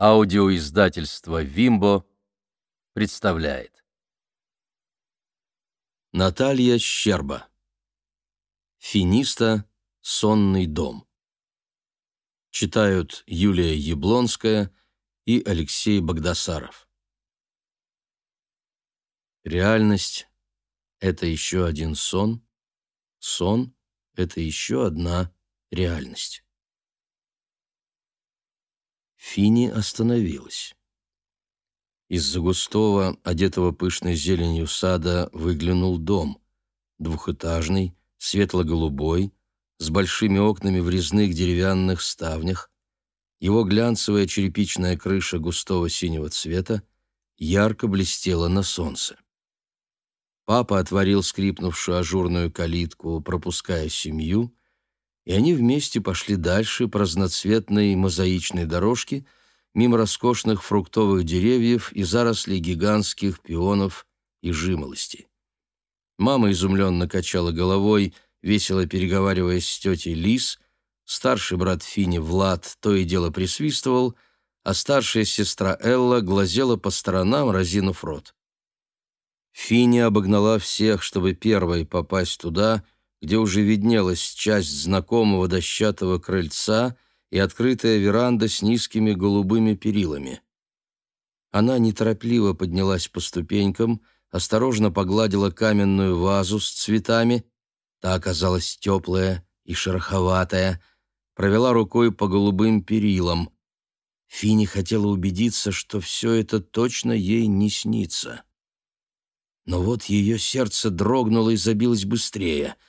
Аудиоиздательство «Вимбо» представляет. Наталья Щерба. Финиста «Сонный дом». Читают Юлия Яблонская и Алексей Богдасаров. Реальность — это еще один сон. Сон — это еще одна реальность. Фини остановилась. Из-за густого, одетого пышной зеленью сада выглянул дом. Двухэтажный, светло-голубой, с большими окнами в резных деревянных ставнях. Его глянцевая черепичная крыша густого синего цвета ярко блестела на солнце. Папа отворил скрипнувшую ажурную калитку, пропуская семью, и они вместе пошли дальше по разноцветной мозаичной дорожке мимо роскошных фруктовых деревьев и зарослей гигантских пионов и жимолости. Мама изумленно качала головой, весело переговариваясь с тетей Лис, старший брат Фини Влад то и дело присвистывал, а старшая сестра Элла глазела по сторонам, разинув рот. Фини обогнала всех, чтобы первой попасть туда — где уже виднелась часть знакомого дощатого крыльца и открытая веранда с низкими голубыми перилами. Она неторопливо поднялась по ступенькам, осторожно погладила каменную вазу с цветами, та оказалась теплая и шероховатая, провела рукой по голубым перилам. Фини хотела убедиться, что все это точно ей не снится. Но вот ее сердце дрогнуло и забилось быстрее —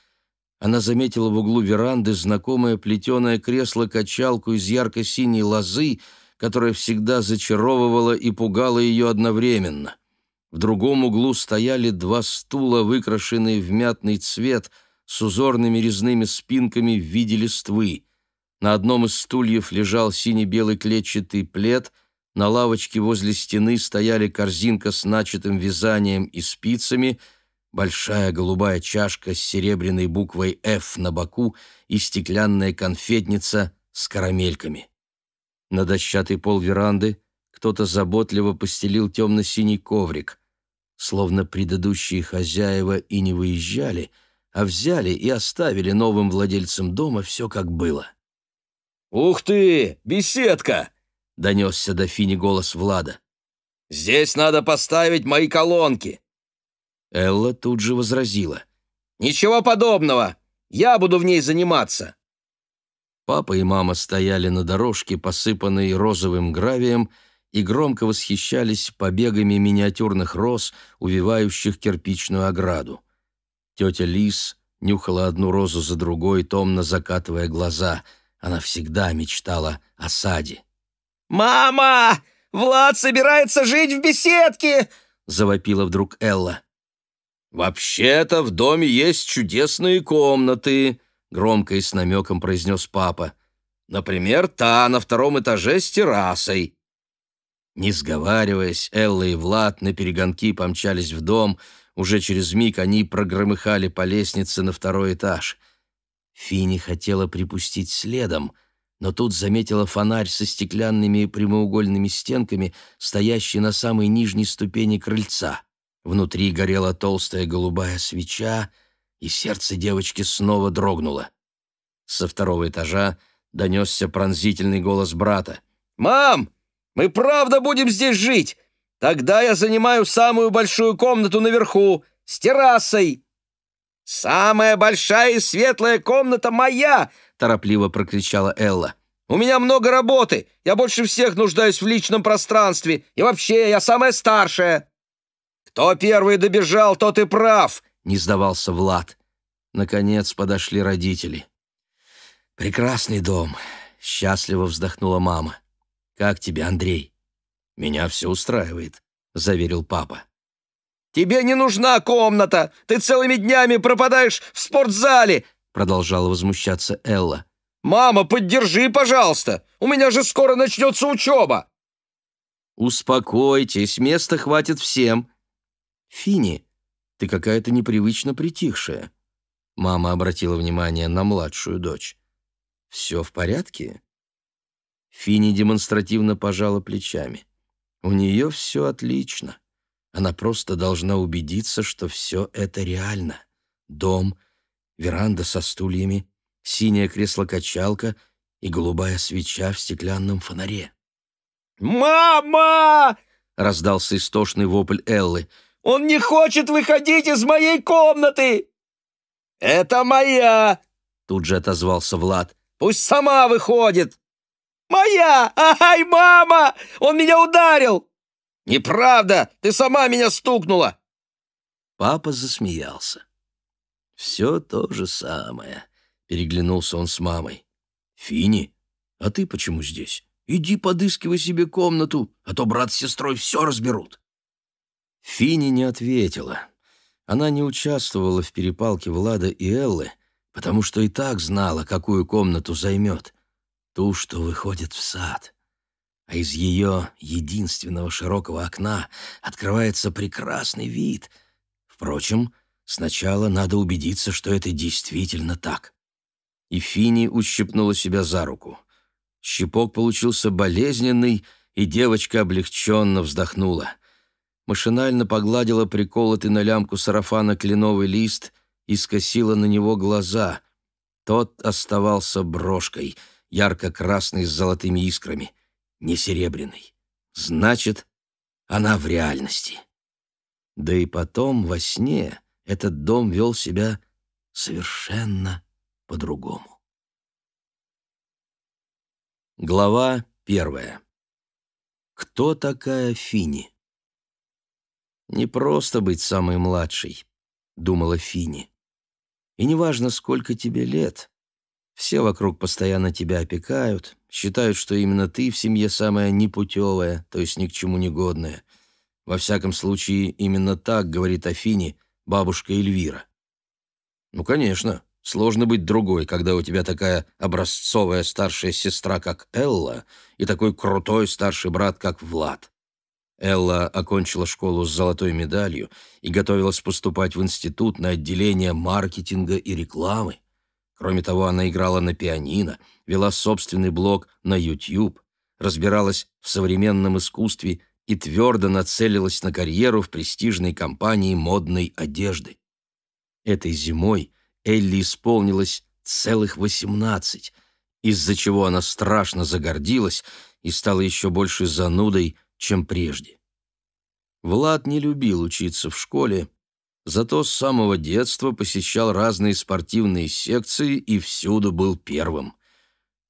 она заметила в углу веранды знакомое плетеное кресло-качалку из ярко-синей лозы, которое всегда зачаровывало и пугало ее одновременно. В другом углу стояли два стула, выкрашенные в мятный цвет, с узорными резными спинками в виде листвы. На одном из стульев лежал сине-белый клетчатый плед, на лавочке возле стены стояли корзинка с начатым вязанием и спицами — Большая голубая чашка с серебряной буквой «Ф» на боку и стеклянная конфетница с карамельками. На дощатый пол веранды кто-то заботливо постелил темно-синий коврик. Словно предыдущие хозяева и не выезжали, а взяли и оставили новым владельцам дома все как было. «Ух ты! Беседка!» — донесся до Фини голос Влада. «Здесь надо поставить мои колонки!» Элла тут же возразила. «Ничего подобного! Я буду в ней заниматься!» Папа и мама стояли на дорожке, посыпанной розовым гравием, и громко восхищались побегами миниатюрных роз, увивающих кирпичную ограду. Тетя Лис нюхала одну розу за другой, томно закатывая глаза. Она всегда мечтала о саде. «Мама! Влад собирается жить в беседке!» — завопила вдруг Элла. «Вообще-то в доме есть чудесные комнаты», — громко и с намеком произнес папа. «Например, та на втором этаже с террасой». Не сговариваясь, Элла и Влад наперегонки помчались в дом. Уже через миг они прогромыхали по лестнице на второй этаж. Фини хотела припустить следом, но тут заметила фонарь со стеклянными прямоугольными стенками, стоящий на самой нижней ступени крыльца. Внутри горела толстая голубая свеча, и сердце девочки снова дрогнуло. Со второго этажа донесся пронзительный голос брата. «Мам, мы правда будем здесь жить? Тогда я занимаю самую большую комнату наверху, с террасой!» «Самая большая и светлая комната моя!» — торопливо прокричала Элла. «У меня много работы, я больше всех нуждаюсь в личном пространстве, и вообще я самая старшая!» «Кто первый добежал, тот и прав!» — не сдавался Влад. Наконец подошли родители. «Прекрасный дом!» — счастливо вздохнула мама. «Как тебе, Андрей?» «Меня все устраивает», — заверил папа. «Тебе не нужна комната! Ты целыми днями пропадаешь в спортзале!» — продолжала возмущаться Элла. «Мама, поддержи, пожалуйста! У меня же скоро начнется учеба!» «Успокойтесь, места хватит всем!» «Фини, ты какая-то непривычно притихшая». Мама обратила внимание на младшую дочь. «Все в порядке?» Фини демонстративно пожала плечами. «У нее все отлично. Она просто должна убедиться, что все это реально. Дом, веранда со стульями, синее кресло-качалка и голубая свеча в стеклянном фонаре». «Мама!» — раздался истошный вопль Эллы — он не хочет выходить из моей комнаты!» «Это моя!» — тут же отозвался Влад. «Пусть сама выходит!» «Моя! Ай, мама! Он меня ударил!» «Неправда! Ты сама меня стукнула!» Папа засмеялся. «Все то же самое», — переглянулся он с мамой. «Фини, а ты почему здесь? Иди подыскивай себе комнату, а то брат с сестрой все разберут». Фини не ответила. Она не участвовала в перепалке Влада и Эллы, потому что и так знала, какую комнату займет. Ту, что выходит в сад. А из ее единственного широкого окна открывается прекрасный вид. Впрочем, сначала надо убедиться, что это действительно так. И Фини ущипнула себя за руку. Щипок получился болезненный, и девочка облегченно вздохнула машинально погладила приколотый на лямку сарафана кленовый лист и скосила на него глаза. Тот оставался брошкой, ярко-красный с золотыми искрами, не серебряный. Значит, она в реальности. Да и потом, во сне, этот дом вел себя совершенно по-другому. Глава первая. Кто такая Фини? «Не просто быть самой младшей», — думала Фини. «И неважно, сколько тебе лет, все вокруг постоянно тебя опекают, считают, что именно ты в семье самая непутевая, то есть ни к чему негодная. Во всяком случае, именно так говорит Афине бабушка Эльвира. «Ну, конечно, сложно быть другой, когда у тебя такая образцовая старшая сестра, как Элла, и такой крутой старший брат, как Влад. Элла окончила школу с золотой медалью и готовилась поступать в институт на отделение маркетинга и рекламы. Кроме того, она играла на пианино, вела собственный блог на YouTube, разбиралась в современном искусстве и твердо нацелилась на карьеру в престижной компании модной одежды. Этой зимой Элли исполнилось целых восемнадцать, из-за чего она страшно загордилась и стала еще больше занудой, чем прежде. Влад не любил учиться в школе, зато с самого детства посещал разные спортивные секции и всюду был первым.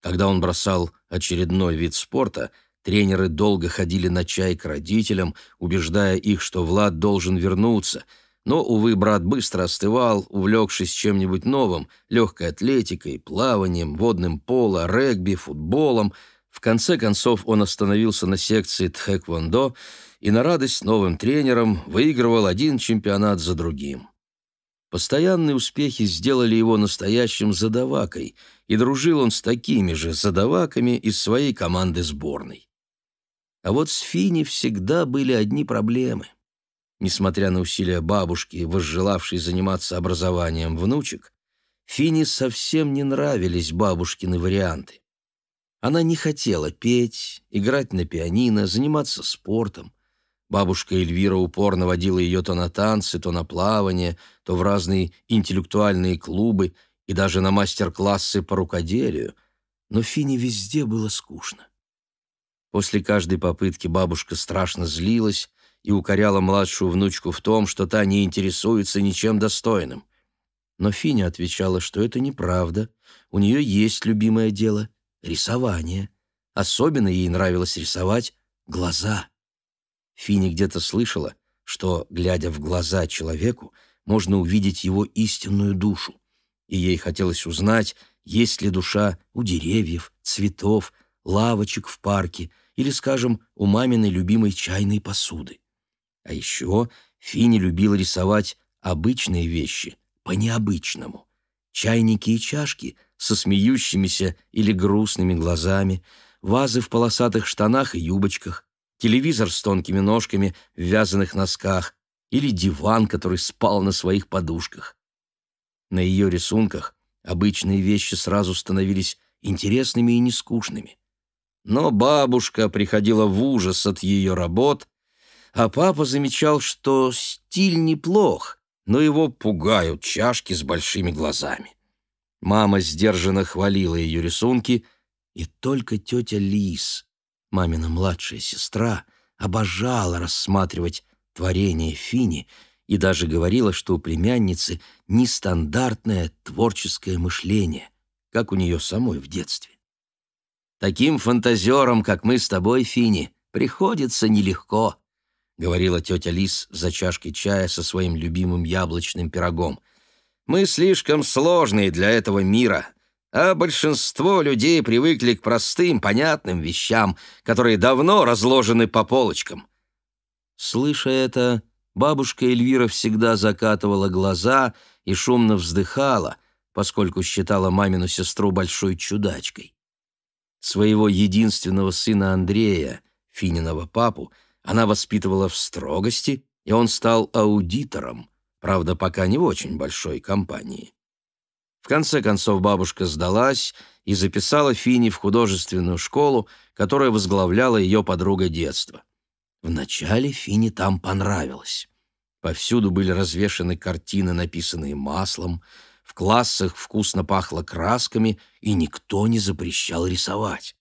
Когда он бросал очередной вид спорта, тренеры долго ходили на чай к родителям, убеждая их, что Влад должен вернуться. Но, увы, брат быстро остывал, увлекшись чем-нибудь новым – легкой атлетикой, плаванием, водным поло, регби, футболом – в конце концов он остановился на секции тхэквондо и на радость новым тренерам выигрывал один чемпионат за другим. Постоянные успехи сделали его настоящим задавакой, и дружил он с такими же задаваками из своей команды сборной. А вот с Фини всегда были одни проблемы. Несмотря на усилия бабушки, возжелавшей заниматься образованием внучек, Фини совсем не нравились бабушкины варианты. Она не хотела петь, играть на пианино, заниматься спортом. Бабушка Эльвира упорно водила ее то на танцы, то на плавание, то в разные интеллектуальные клубы и даже на мастер-классы по рукоделию. Но Фине везде было скучно. После каждой попытки бабушка страшно злилась и укоряла младшую внучку в том, что та не интересуется ничем достойным. Но Финя отвечала, что это неправда, у нее есть любимое дело — рисование. Особенно ей нравилось рисовать глаза. Фини где-то слышала, что, глядя в глаза человеку, можно увидеть его истинную душу. И ей хотелось узнать, есть ли душа у деревьев, цветов, лавочек в парке или, скажем, у маминой любимой чайной посуды. А еще Фини любила рисовать обычные вещи по-необычному. Чайники и чашки — со смеющимися или грустными глазами, вазы в полосатых штанах и юбочках, телевизор с тонкими ножками в вязаных носках или диван, который спал на своих подушках. На ее рисунках обычные вещи сразу становились интересными и нескучными. Но бабушка приходила в ужас от ее работ, а папа замечал, что стиль неплох, но его пугают чашки с большими глазами. Мама сдержанно хвалила ее рисунки, и только тетя Лис, мамина младшая сестра, обожала рассматривать творение Фини и даже говорила, что у племянницы нестандартное творческое мышление, как у нее самой в детстве. «Таким фантазерам, как мы с тобой, Фини, приходится нелегко», — говорила тетя Лис за чашкой чая со своим любимым яблочным пирогом — мы слишком сложные для этого мира, а большинство людей привыкли к простым, понятным вещам, которые давно разложены по полочкам. Слыша это, бабушка Эльвира всегда закатывала глаза и шумно вздыхала, поскольку считала мамину сестру большой чудачкой. Своего единственного сына Андрея, Фининого папу, она воспитывала в строгости, и он стал аудитором, Правда, пока не в очень большой компании. В конце концов бабушка сдалась и записала Фини в художественную школу, которая возглавляла ее подруга детства. Вначале Фини там понравилось. Повсюду были развешаны картины, написанные маслом, в классах вкусно пахло красками, и никто не запрещал рисовать.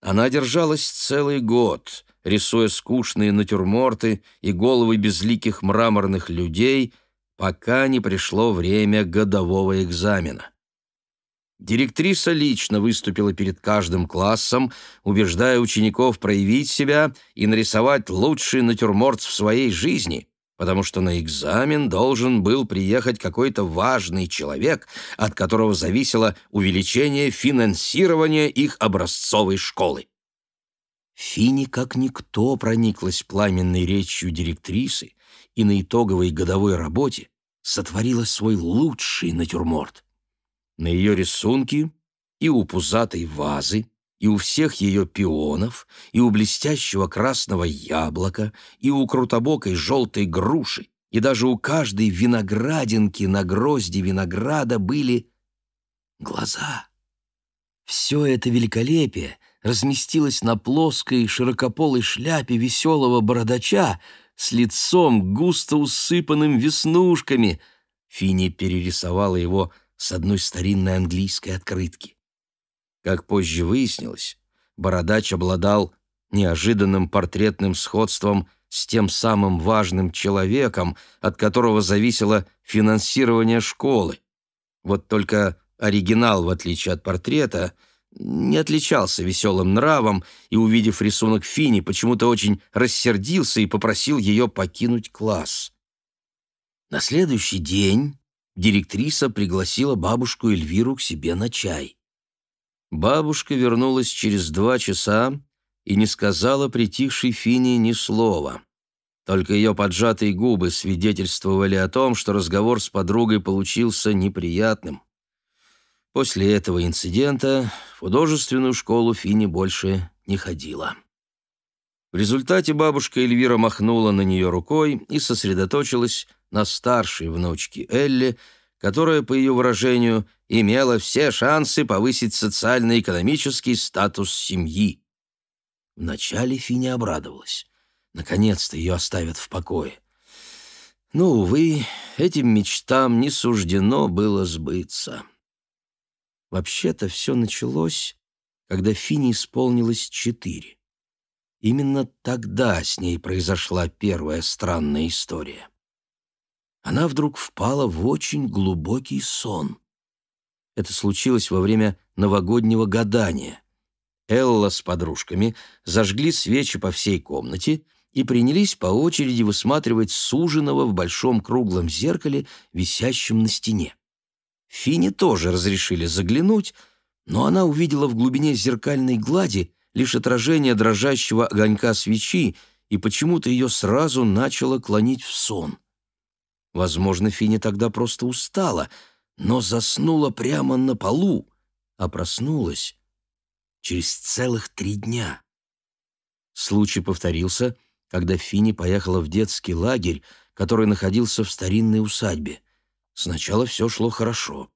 Она держалась целый год — рисуя скучные натюрморты и головы безликих мраморных людей, пока не пришло время годового экзамена. Директриса лично выступила перед каждым классом, убеждая учеников проявить себя и нарисовать лучший натюрморт в своей жизни, потому что на экзамен должен был приехать какой-то важный человек, от которого зависело увеличение финансирования их образцовой школы. Фини, как никто, прониклась пламенной речью директрисы и на итоговой годовой работе сотворила свой лучший натюрморт. На ее рисунки и у пузатой вазы, и у всех ее пионов, и у блестящего красного яблока, и у крутобокой желтой груши, и даже у каждой виноградинки на грозде винограда были глаза. Все это великолепие — разместилась на плоской широкополой шляпе веселого бородача с лицом, густо усыпанным веснушками. Финни перерисовала его с одной старинной английской открытки. Как позже выяснилось, бородач обладал неожиданным портретным сходством с тем самым важным человеком, от которого зависело финансирование школы. Вот только оригинал, в отличие от портрета, — не отличался веселым нравом и, увидев рисунок Фини, почему-то очень рассердился и попросил ее покинуть класс. На следующий день директриса пригласила бабушку Эльвиру к себе на чай. Бабушка вернулась через два часа и не сказала притихшей Фини ни слова. Только ее поджатые губы свидетельствовали о том, что разговор с подругой получился неприятным. После этого инцидента в художественную школу Фини больше не ходила. В результате бабушка Эльвира махнула на нее рукой и сосредоточилась на старшей внучке Элли, которая, по ее выражению, имела все шансы повысить социально-экономический статус семьи. Вначале Фини обрадовалась. Наконец-то ее оставят в покое. Но, увы, этим мечтам не суждено было сбыться. Вообще-то все началось, когда Фине исполнилось четыре. Именно тогда с ней произошла первая странная история. Она вдруг впала в очень глубокий сон. Это случилось во время новогоднего гадания. Элла с подружками зажгли свечи по всей комнате и принялись по очереди высматривать суженого в большом круглом зеркале, висящем на стене. Фине тоже разрешили заглянуть, но она увидела в глубине зеркальной глади лишь отражение дрожащего огонька свечи, и почему-то ее сразу начало клонить в сон. Возможно, Фине тогда просто устала, но заснула прямо на полу, а проснулась через целых три дня. Случай повторился, когда Фини поехала в детский лагерь, который находился в старинной усадьбе. Сначала все шло хорошо.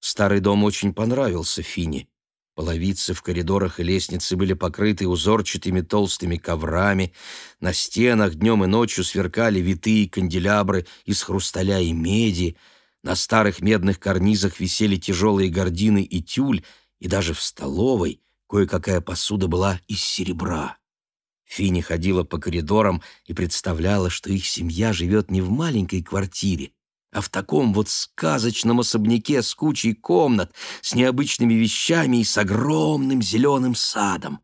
Старый дом очень понравился Фине. Половицы в коридорах и лестнице были покрыты узорчатыми толстыми коврами, на стенах днем и ночью сверкали витые канделябры из хрусталя и меди, на старых медных карнизах висели тяжелые гардины и тюль, и даже в столовой кое-какая посуда была из серебра. Финни ходила по коридорам и представляла, что их семья живет не в маленькой квартире, а в таком вот сказочном особняке с кучей комнат, с необычными вещами и с огромным зеленым садом.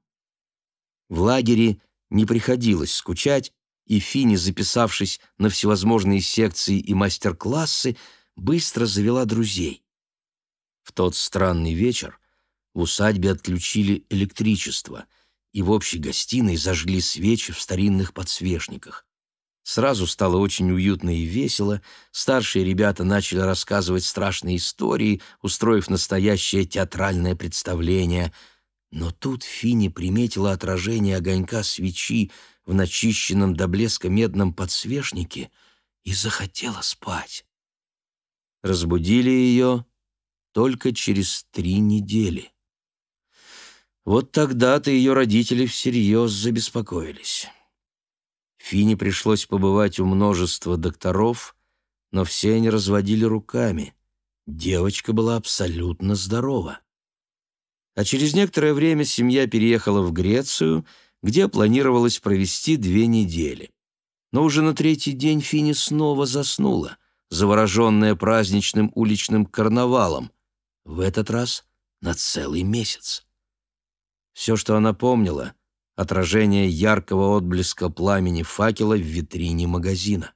В лагере не приходилось скучать, и Фини, записавшись на всевозможные секции и мастер-классы, быстро завела друзей. В тот странный вечер в усадьбе отключили электричество, и в общей гостиной зажгли свечи в старинных подсвечниках. Сразу стало очень уютно и весело, старшие ребята начали рассказывать страшные истории, устроив настоящее театральное представление. Но тут Фини приметила отражение огонька свечи в начищенном до блеска медном подсвечнике и захотела спать. Разбудили ее только через три недели. Вот тогда-то ее родители всерьез забеспокоились. Фине пришлось побывать у множества докторов, но все они разводили руками. Девочка была абсолютно здорова. А через некоторое время семья переехала в Грецию, где планировалось провести две недели. Но уже на третий день Фини снова заснула, завороженная праздничным уличным карнавалом, в этот раз на целый месяц. Все, что она помнила, отражение яркого отблеска пламени факела в витрине магазина.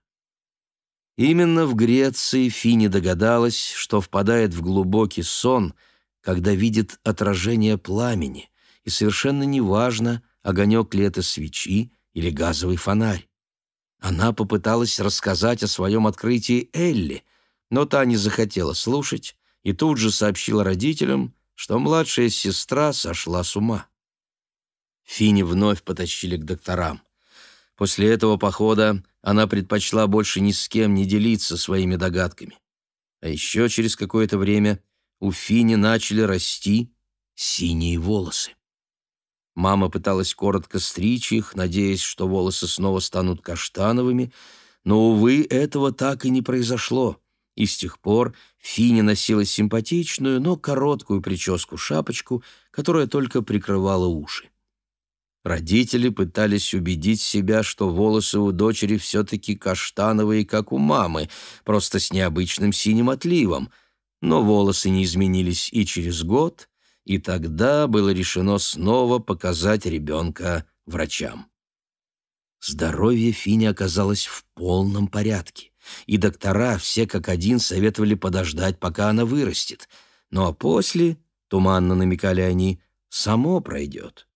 Именно в Греции Фини догадалась, что впадает в глубокий сон, когда видит отражение пламени, и совершенно неважно, огонек ли это свечи или газовый фонарь. Она попыталась рассказать о своем открытии Элли, но та не захотела слушать и тут же сообщила родителям, что младшая сестра сошла с ума. Фини вновь потащили к докторам. После этого похода она предпочла больше ни с кем не делиться своими догадками. А еще через какое-то время у Фини начали расти синие волосы. Мама пыталась коротко стричь их, надеясь, что волосы снова станут каштановыми, но, увы, этого так и не произошло. И с тех пор Фини носила симпатичную, но короткую прическу-шапочку, которая только прикрывала уши. Родители пытались убедить себя, что волосы у дочери все-таки каштановые, как у мамы, просто с необычным синим отливом. Но волосы не изменились и через год, и тогда было решено снова показать ребенка врачам. Здоровье Фини оказалось в полном порядке, и доктора все как один советовали подождать, пока она вырастет. Ну а после, туманно намекали они, само пройдет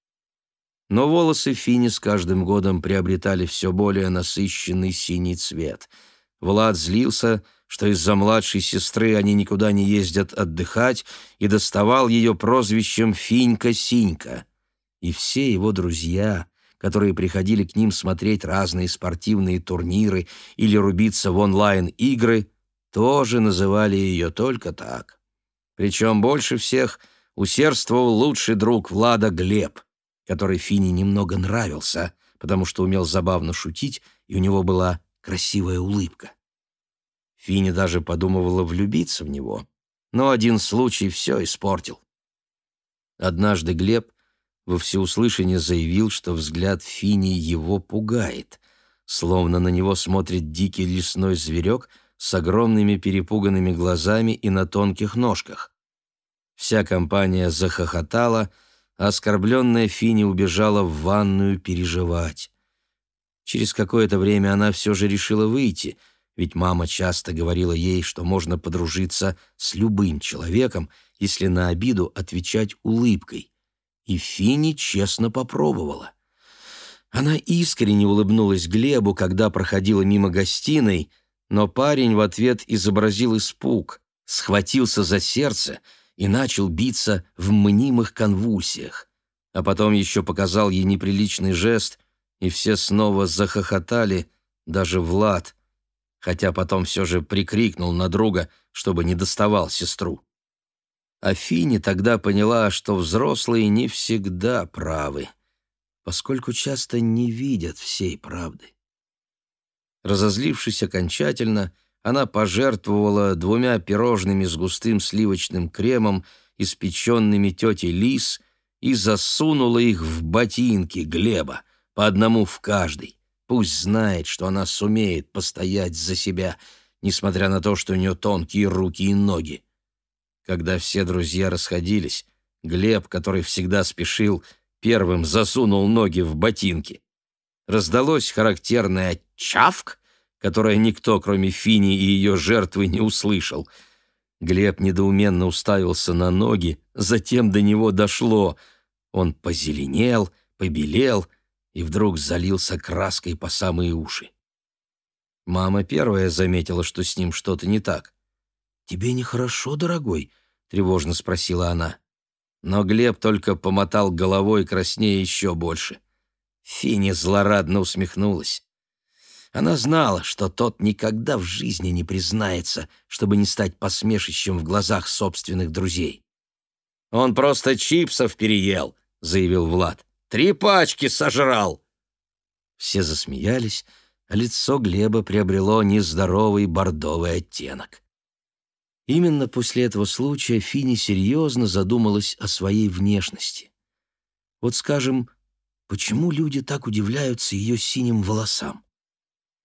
но волосы Фини с каждым годом приобретали все более насыщенный синий цвет. Влад злился, что из-за младшей сестры они никуда не ездят отдыхать, и доставал ее прозвищем «Финька-синька». И все его друзья, которые приходили к ним смотреть разные спортивные турниры или рубиться в онлайн-игры, тоже называли ее только так. Причем больше всех усердствовал лучший друг Влада Глеб который Фини немного нравился, потому что умел забавно шутить, и у него была красивая улыбка. Фини даже подумывала влюбиться в него, но один случай все испортил. Однажды Глеб во всеуслышание заявил, что взгляд Фини его пугает, словно на него смотрит дикий лесной зверек с огромными перепуганными глазами и на тонких ножках. Вся компания захохотала — оскорбленная Фини убежала в ванную переживать. Через какое-то время она все же решила выйти, ведь мама часто говорила ей, что можно подружиться с любым человеком, если на обиду отвечать улыбкой. И Фини честно попробовала. Она искренне улыбнулась Глебу, когда проходила мимо гостиной, но парень в ответ изобразил испуг, схватился за сердце — и начал биться в мнимых конвульсиях. А потом еще показал ей неприличный жест, и все снова захохотали, даже Влад, хотя потом все же прикрикнул на друга, чтобы не доставал сестру. Афини тогда поняла, что взрослые не всегда правы, поскольку часто не видят всей правды. Разозлившись окончательно, она пожертвовала двумя пирожными с густым сливочным кремом, испеченными тетей Лис, и засунула их в ботинки Глеба, по одному в каждый. Пусть знает, что она сумеет постоять за себя, несмотря на то, что у нее тонкие руки и ноги. Когда все друзья расходились, Глеб, который всегда спешил, первым засунул ноги в ботинки. Раздалось характерное «чавк», которое никто, кроме Фини и ее жертвы, не услышал. Глеб недоуменно уставился на ноги, затем до него дошло. Он позеленел, побелел и вдруг залился краской по самые уши. Мама первая заметила, что с ним что-то не так. «Тебе нехорошо, дорогой?» — тревожно спросила она. Но Глеб только помотал головой краснее еще больше. Фини злорадно усмехнулась. Она знала, что тот никогда в жизни не признается, чтобы не стать посмешищем в глазах собственных друзей. «Он просто чипсов переел», — заявил Влад. «Три пачки сожрал!» Все засмеялись, а лицо Глеба приобрело нездоровый бордовый оттенок. Именно после этого случая Фини серьезно задумалась о своей внешности. Вот скажем, почему люди так удивляются ее синим волосам?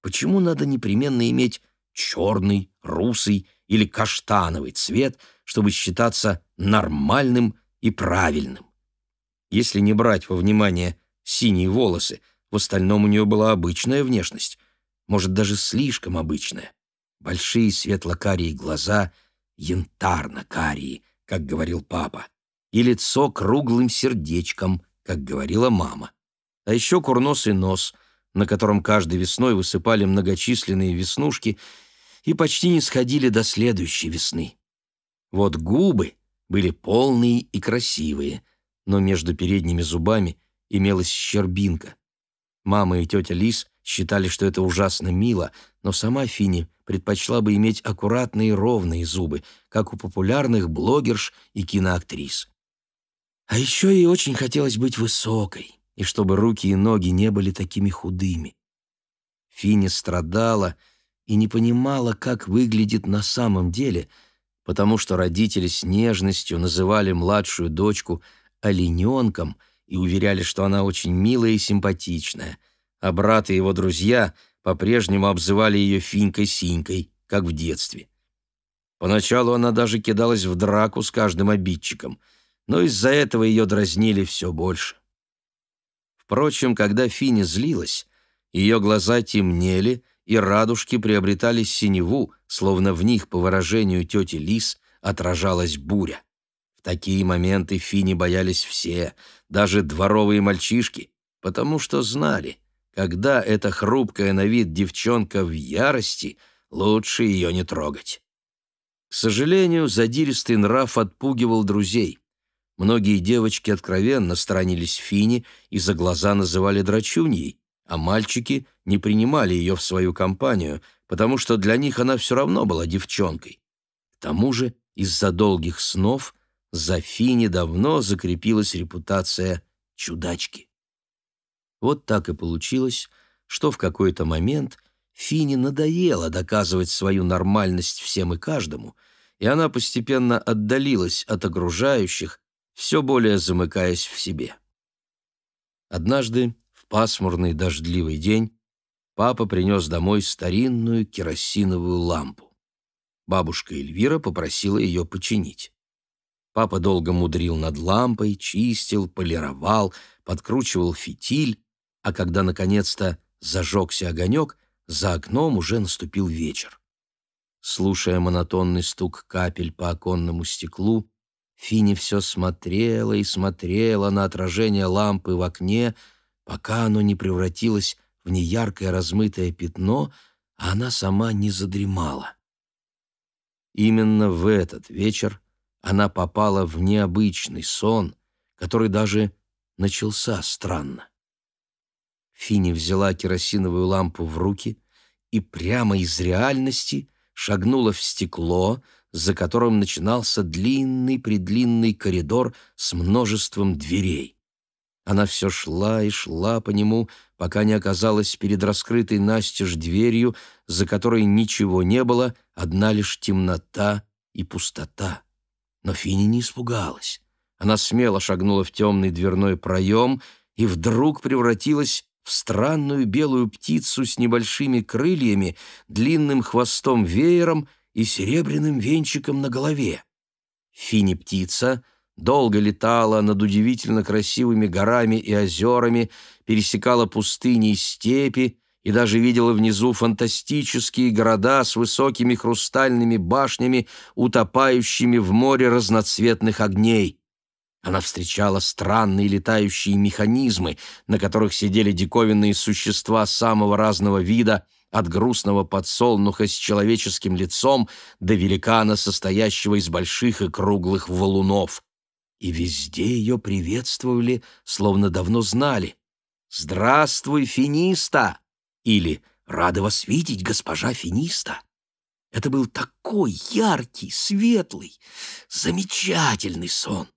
Почему надо непременно иметь черный, русый или каштановый цвет, чтобы считаться нормальным и правильным? Если не брать во внимание синие волосы, в остальном у нее была обычная внешность, может, даже слишком обычная. Большие светло-карие глаза, янтарно-карие, как говорил папа, и лицо круглым сердечком, как говорила мама. А еще курносый нос — на котором каждой весной высыпали многочисленные веснушки и почти не сходили до следующей весны. Вот губы были полные и красивые, но между передними зубами имелась щербинка. Мама и тетя Лис считали, что это ужасно мило, но сама Фини предпочла бы иметь аккуратные ровные зубы, как у популярных блогерш и киноактрис. А еще ей очень хотелось быть высокой и чтобы руки и ноги не были такими худыми. Фини страдала и не понимала, как выглядит на самом деле, потому что родители с нежностью называли младшую дочку олененком и уверяли, что она очень милая и симпатичная, а браты и его друзья по-прежнему обзывали ее финкой синькой как в детстве. Поначалу она даже кидалась в драку с каждым обидчиком, но из-за этого ее дразнили все больше. Впрочем, когда Фини злилась, ее глаза темнели, и радужки приобретали синеву, словно в них, по выражению тети Лис, отражалась буря. В такие моменты Фини боялись все, даже дворовые мальчишки, потому что знали, когда эта хрупкая на вид девчонка в ярости, лучше ее не трогать. К сожалению, задиристый нрав отпугивал друзей. Многие девочки откровенно сторонились Фини и за глаза называли драчуньей, а мальчики не принимали ее в свою компанию, потому что для них она все равно была девчонкой. К тому же из-за долгих снов за Фини давно закрепилась репутация чудачки. Вот так и получилось, что в какой-то момент Фини надоело доказывать свою нормальность всем и каждому, и она постепенно отдалилась от окружающих, все более замыкаясь в себе. Однажды, в пасмурный дождливый день, папа принес домой старинную керосиновую лампу. Бабушка Эльвира попросила ее починить. Папа долго мудрил над лампой, чистил, полировал, подкручивал фитиль, а когда наконец-то зажегся огонек, за окном уже наступил вечер. Слушая монотонный стук капель по оконному стеклу, Фини все смотрела и смотрела на отражение лампы в окне, пока оно не превратилось в неяркое размытое пятно, а она сама не задремала. Именно в этот вечер она попала в необычный сон, который даже начался странно. Фини взяла керосиновую лампу в руки и прямо из реальности шагнула в стекло, за которым начинался длинный-предлинный коридор с множеством дверей. Она все шла и шла по нему, пока не оказалась перед раскрытой настежь дверью, за которой ничего не было, одна лишь темнота и пустота. Но Фини не испугалась. Она смело шагнула в темный дверной проем и вдруг превратилась в странную белую птицу с небольшими крыльями, длинным хвостом-веером — и серебряным венчиком на голове. Фини-птица долго летала над удивительно красивыми горами и озерами, пересекала пустыни и степи и даже видела внизу фантастические города с высокими хрустальными башнями, утопающими в море разноцветных огней. Она встречала странные летающие механизмы, на которых сидели диковинные существа самого разного вида — от грустного подсолнуха с человеческим лицом до великана, состоящего из больших и круглых валунов. И везде ее приветствовали, словно давно знали. «Здравствуй, Финиста!» или «Рада вас видеть, госпожа Финиста!» Это был такой яркий, светлый, замечательный сон.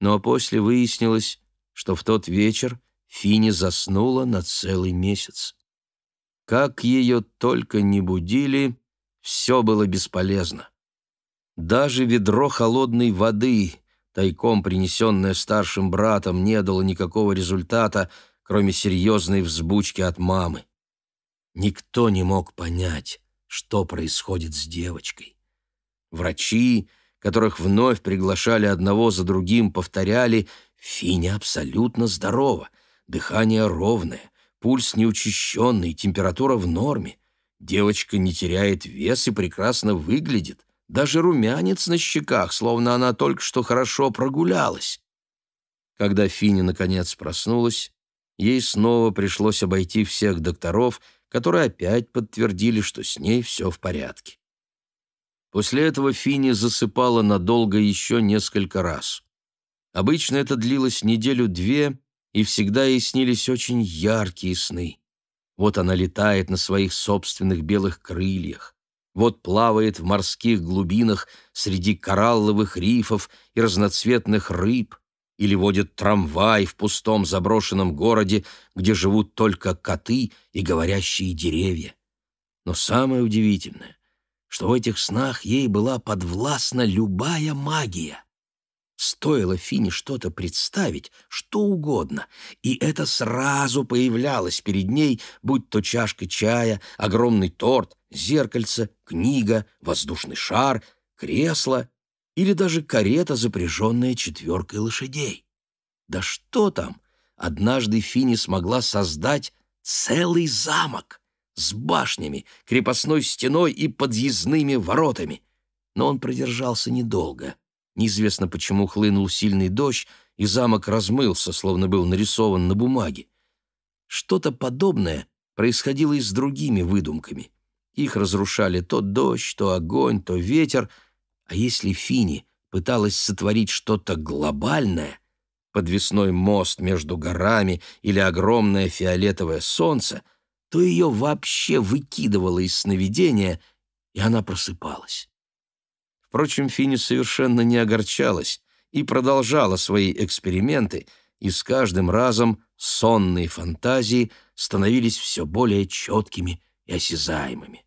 Но ну, а после выяснилось, что в тот вечер Фини заснула на целый месяц. Как ее только не будили, все было бесполезно. Даже ведро холодной воды, тайком принесенное старшим братом, не дало никакого результата, кроме серьезной взбучки от мамы. Никто не мог понять, что происходит с девочкой. Врачи, которых вновь приглашали одного за другим, повторяли «Финя абсолютно здорова, дыхание ровное, Пульс неучащенный, температура в норме. Девочка не теряет вес и прекрасно выглядит. Даже румянец на щеках, словно она только что хорошо прогулялась. Когда Финни наконец проснулась, ей снова пришлось обойти всех докторов, которые опять подтвердили, что с ней все в порядке. После этого Финни засыпала надолго еще несколько раз. Обычно это длилось неделю-две, и всегда ей снились очень яркие сны. Вот она летает на своих собственных белых крыльях, вот плавает в морских глубинах среди коралловых рифов и разноцветных рыб, или водит трамвай в пустом заброшенном городе, где живут только коты и говорящие деревья. Но самое удивительное, что в этих снах ей была подвластна любая магия. Стоило Фине что-то представить, что угодно, и это сразу появлялось перед ней, будь то чашка чая, огромный торт, зеркальце, книга, воздушный шар, кресло или даже карета, запряженная четверкой лошадей. Да что там! Однажды Фини смогла создать целый замок с башнями, крепостной стеной и подъездными воротами. Но он продержался недолго — Неизвестно почему хлынул сильный дождь, и замок размылся, словно был нарисован на бумаге. Что-то подобное происходило и с другими выдумками. Их разрушали то дождь, то огонь, то ветер. А если Фини пыталась сотворить что-то глобальное, подвесной мост между горами или огромное фиолетовое солнце, то ее вообще выкидывало из сновидения, и она просыпалась. Впрочем, Финис совершенно не огорчалась и продолжала свои эксперименты, и с каждым разом сонные фантазии становились все более четкими и осязаемыми.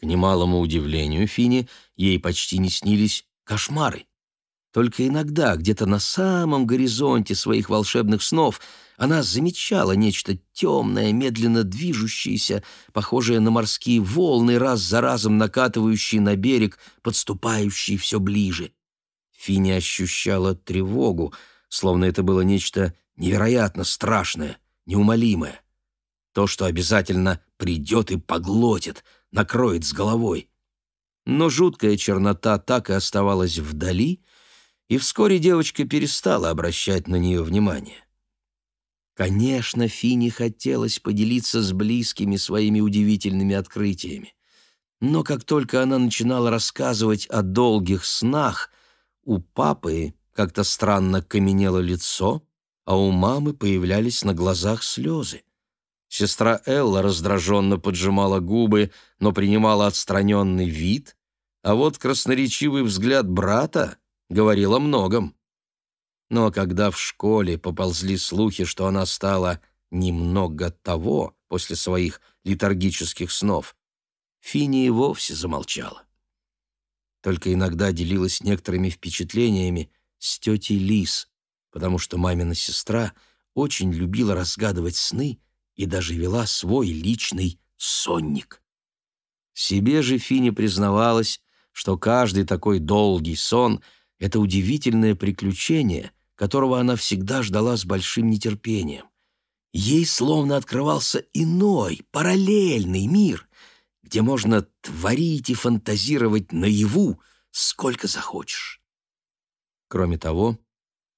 К немалому удивлению Фини ей почти не снились кошмары. Только иногда, где-то на самом горизонте своих волшебных снов, она замечала нечто темное, медленно движущееся, похожее на морские волны, раз за разом накатывающие на берег, подступающие все ближе. Финни ощущала тревогу, словно это было нечто невероятно страшное, неумолимое. То, что обязательно придет и поглотит, накроет с головой. Но жуткая чернота так и оставалась вдали — и вскоре девочка перестала обращать на нее внимание. Конечно, Фи хотелось поделиться с близкими своими удивительными открытиями. Но как только она начинала рассказывать о долгих снах, у папы как-то странно каменело лицо, а у мамы появлялись на глазах слезы. Сестра Элла раздраженно поджимала губы, но принимала отстраненный вид, а вот красноречивый взгляд брата говорил о многом. Но когда в школе поползли слухи, что она стала немного того после своих литургических снов, Фини и вовсе замолчала. Только иногда делилась некоторыми впечатлениями с тетей Лис, потому что мамина сестра очень любила разгадывать сны и даже вела свой личный сонник. Себе же Фини признавалась, что каждый такой долгий сон — это удивительное приключение, которого она всегда ждала с большим нетерпением. Ей словно открывался иной, параллельный мир, где можно творить и фантазировать наяву сколько захочешь. Кроме того,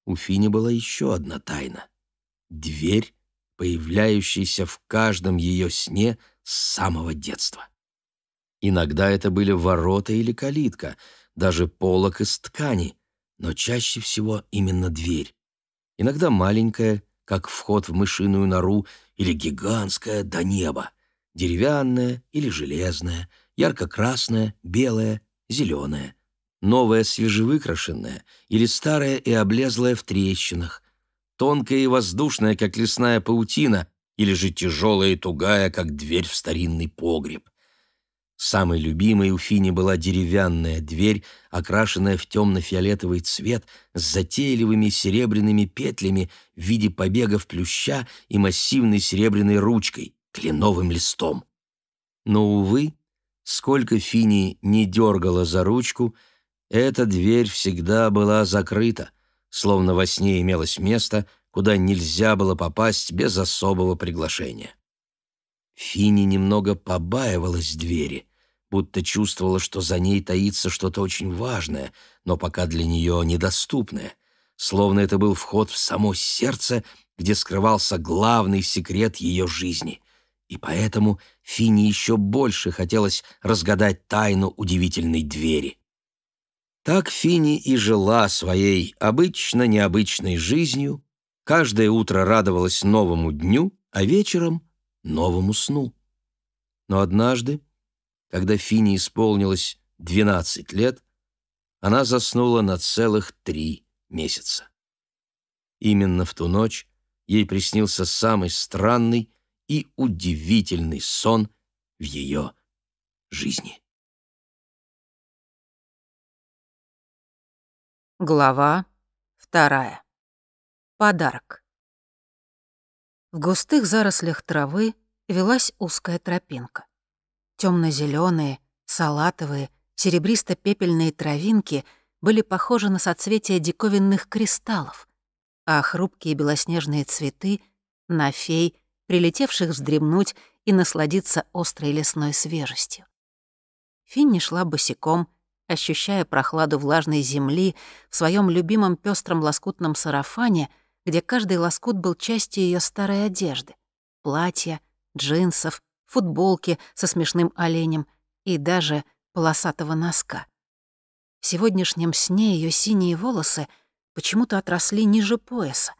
у Фини была еще одна тайна. Дверь, появляющаяся в каждом ее сне с самого детства. Иногда это были ворота или калитка — даже полок из ткани, но чаще всего именно дверь. Иногда маленькая, как вход в мышиную нору, или гигантская до неба, деревянная или железная, ярко-красная, белая, зеленая, новая свежевыкрашенная или старая и облезлая в трещинах, тонкая и воздушная, как лесная паутина, или же тяжелая и тугая, как дверь в старинный погреб. Самой любимой у Фини была деревянная дверь, окрашенная в темно-фиолетовый цвет с затейливыми серебряными петлями в виде побегов плюща и массивной серебряной ручкой, кленовым листом. Но, увы, сколько Фини не дергала за ручку, эта дверь всегда была закрыта, словно во сне имелось место, куда нельзя было попасть без особого приглашения. Фини немного побаивалась двери, будто чувствовала, что за ней таится что-то очень важное, но пока для нее недоступное, словно это был вход в само сердце, где скрывался главный секрет ее жизни. И поэтому Фини еще больше хотелось разгадать тайну удивительной двери. Так Фини и жила своей обычно необычной жизнью, каждое утро радовалась новому дню, а вечером новому сну. Но однажды, когда Фине исполнилось 12 лет, она заснула на целых три месяца. Именно в ту ночь ей приснился самый странный и удивительный сон в ее жизни. Глава вторая. Подарок. В густых зарослях травы велась узкая тропинка. Темно-зеленые, салатовые, серебристо-пепельные травинки были похожи на соцветия диковинных кристаллов, а хрупкие белоснежные цветы — на фей, прилетевших вздремнуть и насладиться острой лесной свежестью. Финни шла босиком, ощущая прохладу влажной земли в своем любимом пестром лоскутном сарафане — где каждый лоскут был частью ее старой одежды. Платья, джинсов, футболки со смешным оленем и даже полосатого носка. В сегодняшнем сне ее синие волосы почему-то отросли ниже пояса,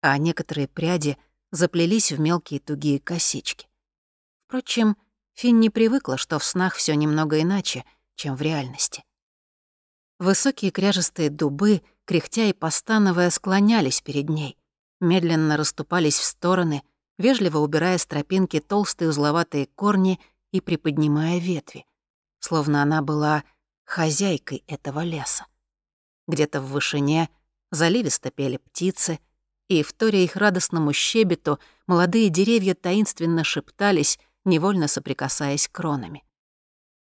а некоторые пряди заплелись в мелкие тугие косички. Впрочем, Финн не привыкла, что в снах все немного иначе, чем в реальности. Высокие кряжестые дубы, кряхтя и постановая, склонялись перед ней. Медленно расступались в стороны, вежливо убирая с тропинки толстые узловатые корни и приподнимая ветви. Словно она была хозяйкой этого леса. Где-то в вышине заливисто пели птицы, и, вторя их радостному щебету, молодые деревья таинственно шептались, невольно соприкасаясь кронами.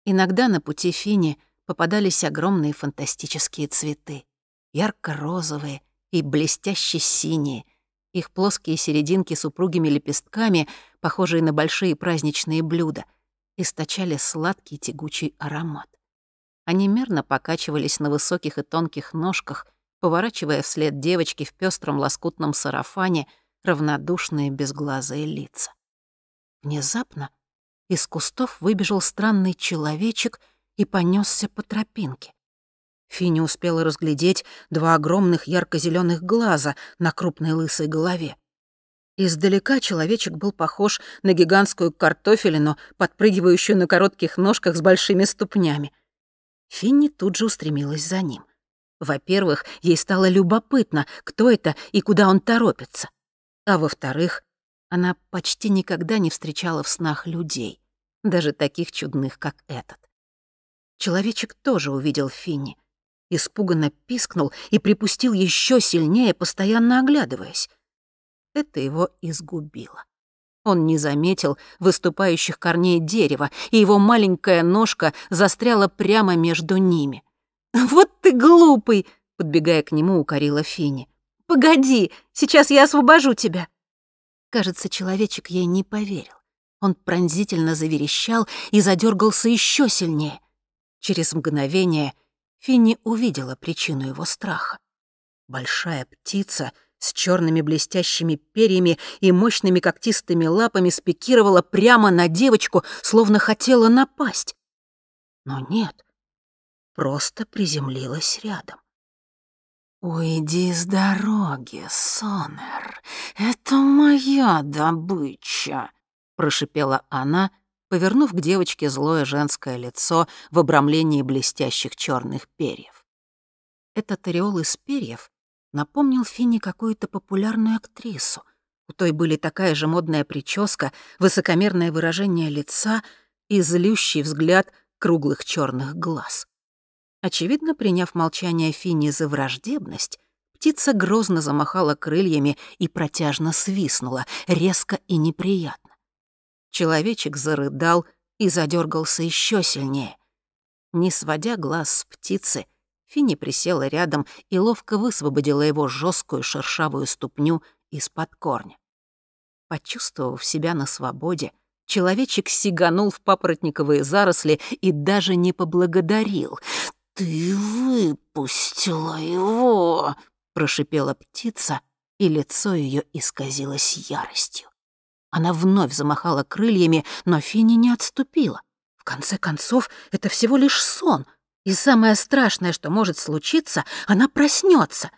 Иногда на пути Фини попадались огромные фантастические цветы. Ярко-розовые и блестяще синие. Их плоские серединки с упругими лепестками, похожие на большие праздничные блюда, источали сладкий тягучий аромат. Они мерно покачивались на высоких и тонких ножках, поворачивая вслед девочки в пестром лоскутном сарафане равнодушные безглазые лица. Внезапно из кустов выбежал странный человечек — и понесся по тропинке. Фини успела разглядеть два огромных ярко зеленых глаза на крупной лысой голове. Издалека человечек был похож на гигантскую картофелину, подпрыгивающую на коротких ножках с большими ступнями. Финни тут же устремилась за ним. Во-первых, ей стало любопытно, кто это и куда он торопится. А во-вторых, она почти никогда не встречала в снах людей, даже таких чудных, как этот. Человечек тоже увидел Финни. Испуганно пискнул и припустил еще сильнее, постоянно оглядываясь. Это его изгубило. Он не заметил выступающих корней дерева, и его маленькая ножка застряла прямо между ними. «Вот ты глупый!» — подбегая к нему, укорила Финни. «Погоди, сейчас я освобожу тебя!» Кажется, человечек ей не поверил. Он пронзительно заверещал и задергался еще сильнее. Через мгновение Финни увидела причину его страха. Большая птица с черными блестящими перьями и мощными когтистыми лапами спикировала прямо на девочку, словно хотела напасть. Но нет, просто приземлилась рядом. «Уйди с дороги, Сонер, это моя добыча», — прошипела она, — повернув к девочке злое женское лицо в обрамлении блестящих черных перьев. Этот ореол из перьев напомнил Фине какую-то популярную актрису. У той были такая же модная прическа, высокомерное выражение лица и злющий взгляд круглых черных глаз. Очевидно, приняв молчание Фини за враждебность, птица грозно замахала крыльями и протяжно свистнула, резко и неприятно. Человечек зарыдал и задергался еще сильнее. Не сводя глаз с птицы, Финни присела рядом и ловко высвободила его жесткую шершавую ступню из-под корня. Почувствовав себя на свободе, человечек сиганул в папоротниковые заросли и даже не поблагодарил. «Ты выпустила его!» — прошипела птица, и лицо ее исказилось яростью. Она вновь замахала крыльями, но Финни не отступила. В конце концов, это всего лишь сон. И самое страшное, что может случиться, она проснется.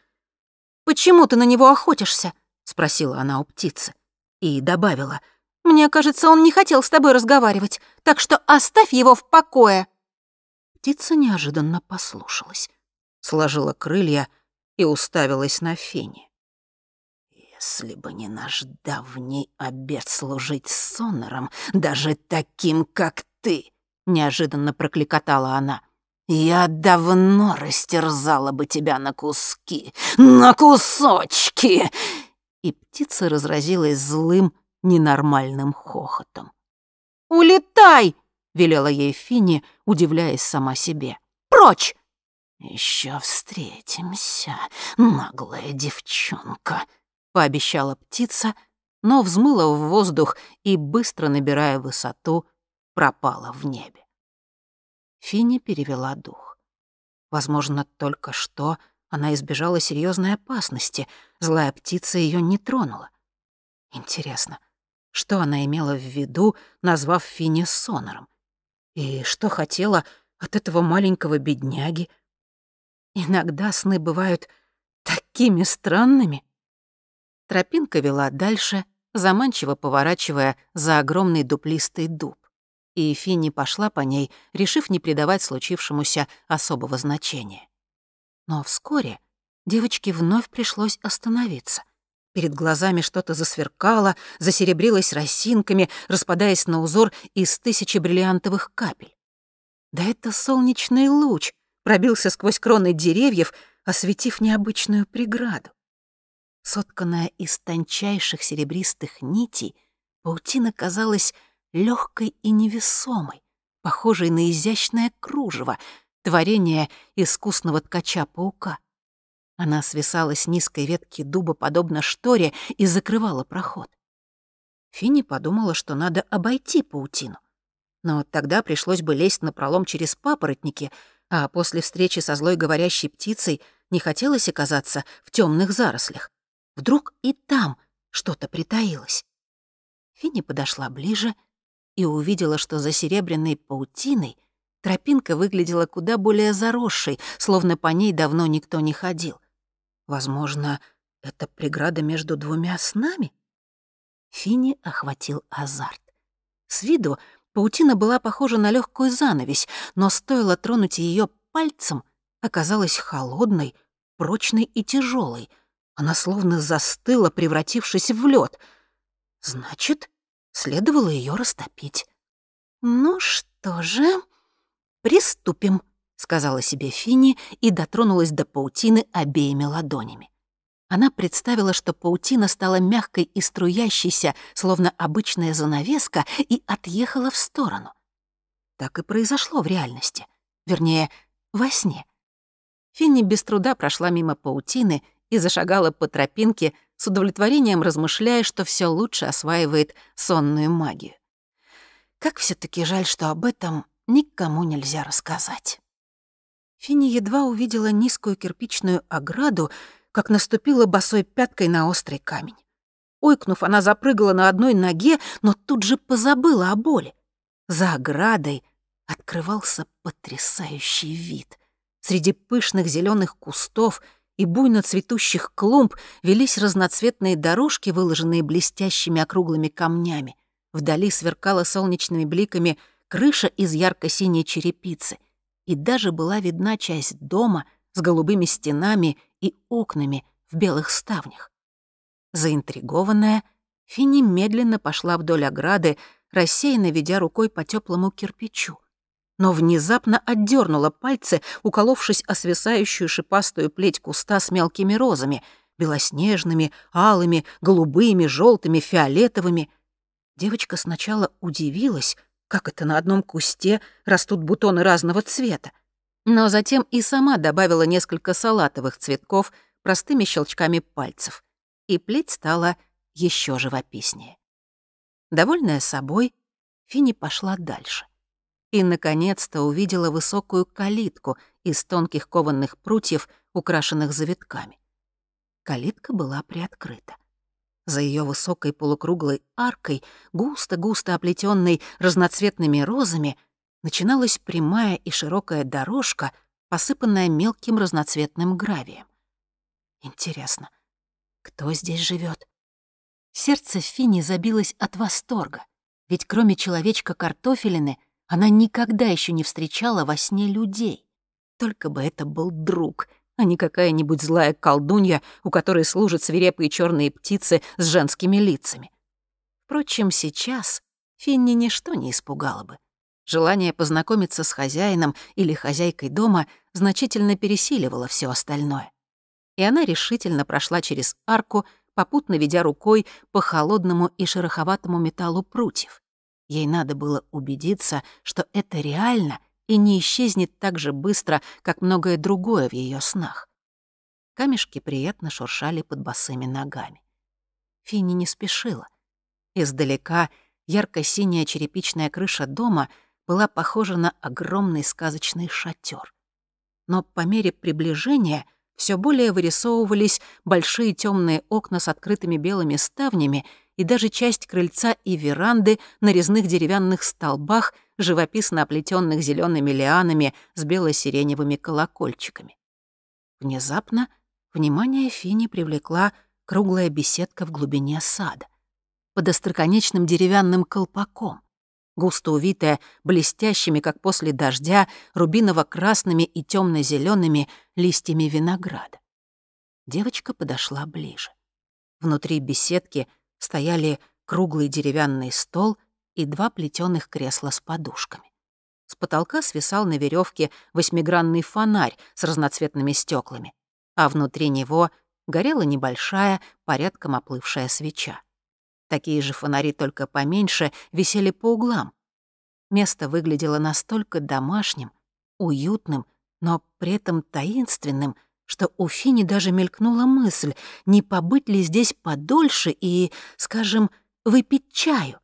«Почему ты на него охотишься?» — спросила она у птицы. И добавила. «Мне кажется, он не хотел с тобой разговаривать, так что оставь его в покое». Птица неожиданно послушалась, сложила крылья и уставилась на Фини. Если бы не наш давний обед служить сонором, даже таким, как ты, неожиданно прокликотала она. Я давно растерзала бы тебя на куски, на кусочки. И птица разразилась злым, ненормальным хохотом. Улетай, велела ей Фини, удивляясь сама себе. Прочь! «Еще встретимся, наглая девчонка», пообещала птица, но взмыла в воздух и, быстро набирая высоту, пропала в небе. Финни перевела дух. Возможно, только что она избежала серьезной опасности, злая птица ее не тронула. Интересно, что она имела в виду, назвав Финни Сонором? И что хотела от этого маленького бедняги? Иногда сны бывают такими странными. Тропинка вела дальше, заманчиво поворачивая за огромный дуплистый дуб. И Финни пошла по ней, решив не придавать случившемуся особого значения. Но вскоре девочке вновь пришлось остановиться. Перед глазами что-то засверкало, засеребрилось росинками, распадаясь на узор из тысячи бриллиантовых капель. Да это солнечный луч пробился сквозь кроны деревьев, осветив необычную преграду сотканная из тончайших серебристых нитей, паутина казалась легкой и невесомой, похожей на изящное кружево, творение искусного ткача-паука. Она свисала с низкой ветки дуба, подобно шторе, и закрывала проход. Финни подумала, что надо обойти паутину. Но тогда пришлось бы лезть на пролом через папоротники, а после встречи со злой говорящей птицей не хотелось оказаться в темных зарослях. Вдруг и там что-то притаилось. Финни подошла ближе и увидела, что за серебряной паутиной тропинка выглядела куда более заросшей, словно по ней давно никто не ходил. Возможно, это преграда между двумя снами? Финни охватил азарт. С виду паутина была похожа на легкую занавесь, но стоило тронуть ее пальцем, оказалась холодной, прочной и тяжелой — она словно застыла, превратившись в лед. Значит, следовало ее растопить. «Ну что же, приступим», — сказала себе Финни и дотронулась до паутины обеими ладонями. Она представила, что паутина стала мягкой и струящейся, словно обычная занавеска, и отъехала в сторону. Так и произошло в реальности. Вернее, во сне. Финни без труда прошла мимо паутины и зашагала по тропинке, с удовлетворением размышляя, что все лучше осваивает сонную магию. Как все таки жаль, что об этом никому нельзя рассказать. Финни едва увидела низкую кирпичную ограду, как наступила босой пяткой на острый камень. Ойкнув, она запрыгала на одной ноге, но тут же позабыла о боли. За оградой открывался потрясающий вид. Среди пышных зеленых кустов — и буйно цветущих клумб велись разноцветные дорожки, выложенные блестящими округлыми камнями. Вдали сверкала солнечными бликами крыша из ярко-синей черепицы. И даже была видна часть дома с голубыми стенами и окнами в белых ставнях. Заинтригованная, Финни медленно пошла вдоль ограды, рассеянно ведя рукой по теплому кирпичу — но внезапно отдернула пальцы, уколовшись о свисающую шипастую плеть куста с мелкими розами, белоснежными, алыми, голубыми, желтыми, фиолетовыми. Девочка сначала удивилась, как это на одном кусте растут бутоны разного цвета, но затем и сама добавила несколько салатовых цветков простыми щелчками пальцев, и плеть стала еще живописнее. Довольная собой, Фини пошла дальше и, наконец-то, увидела высокую калитку из тонких кованных прутьев, украшенных завитками. Калитка была приоткрыта. За ее высокой полукруглой аркой, густо-густо оплетенной разноцветными розами, начиналась прямая и широкая дорожка, посыпанная мелким разноцветным гравием. Интересно, кто здесь живет? Сердце Фини забилось от восторга, ведь кроме человечка картофелины — она никогда еще не встречала во сне людей. Только бы это был друг, а не какая-нибудь злая колдунья, у которой служат свирепые черные птицы с женскими лицами. Впрочем, сейчас Финни ничто не испугало бы. Желание познакомиться с хозяином или хозяйкой дома значительно пересиливало все остальное. И она решительно прошла через арку, попутно ведя рукой по холодному и шероховатому металлу прутьев. Ей надо было убедиться, что это реально и не исчезнет так же быстро, как многое другое в ее снах. Камешки приятно шуршали под босыми ногами. Финни не спешила. Издалека ярко-синяя черепичная крыша дома была похожа на огромный сказочный шатер. Но по мере приближения — все более вырисовывались большие темные окна с открытыми белыми ставнями и даже часть крыльца и веранды на резных деревянных столбах, живописно оплетенных зелеными лианами с бело-сиреневыми колокольчиками. Внезапно внимание Фини привлекла круглая беседка в глубине сада под остроконечным деревянным колпаком густо увитая блестящими, как после дождя, рубиново-красными и темно зелеными листьями винограда. Девочка подошла ближе. Внутри беседки стояли круглый деревянный стол и два плетеных кресла с подушками. С потолка свисал на веревке восьмигранный фонарь с разноцветными стеклами, а внутри него горела небольшая, порядком оплывшая свеча. Такие же фонари, только поменьше, висели по углам. Место выглядело настолько домашним, уютным, но при этом таинственным, что у Фини даже мелькнула мысль, не побыть ли здесь подольше и, скажем, выпить чаю.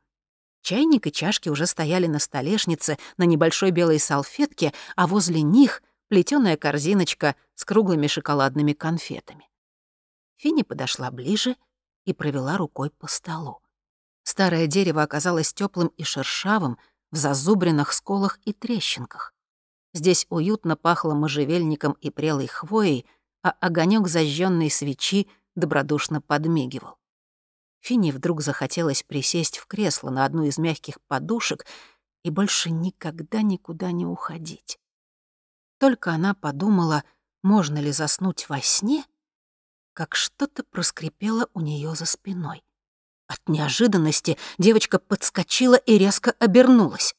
Чайник и чашки уже стояли на столешнице на небольшой белой салфетке, а возле них — плетёная корзиночка с круглыми шоколадными конфетами. Фини подошла ближе — и провела рукой по столу. Старое дерево оказалось теплым и шершавым, в зазубренных сколах и трещинках. Здесь уютно пахло можжевельником и прелой хвоей, а огонек зажженной свечи добродушно подмигивал. Фине вдруг захотелось присесть в кресло на одну из мягких подушек и больше никогда никуда не уходить. Только она подумала, можно ли заснуть во сне, как что-то проскрипело у нее за спиной. От неожиданности девочка подскочила и резко обернулась.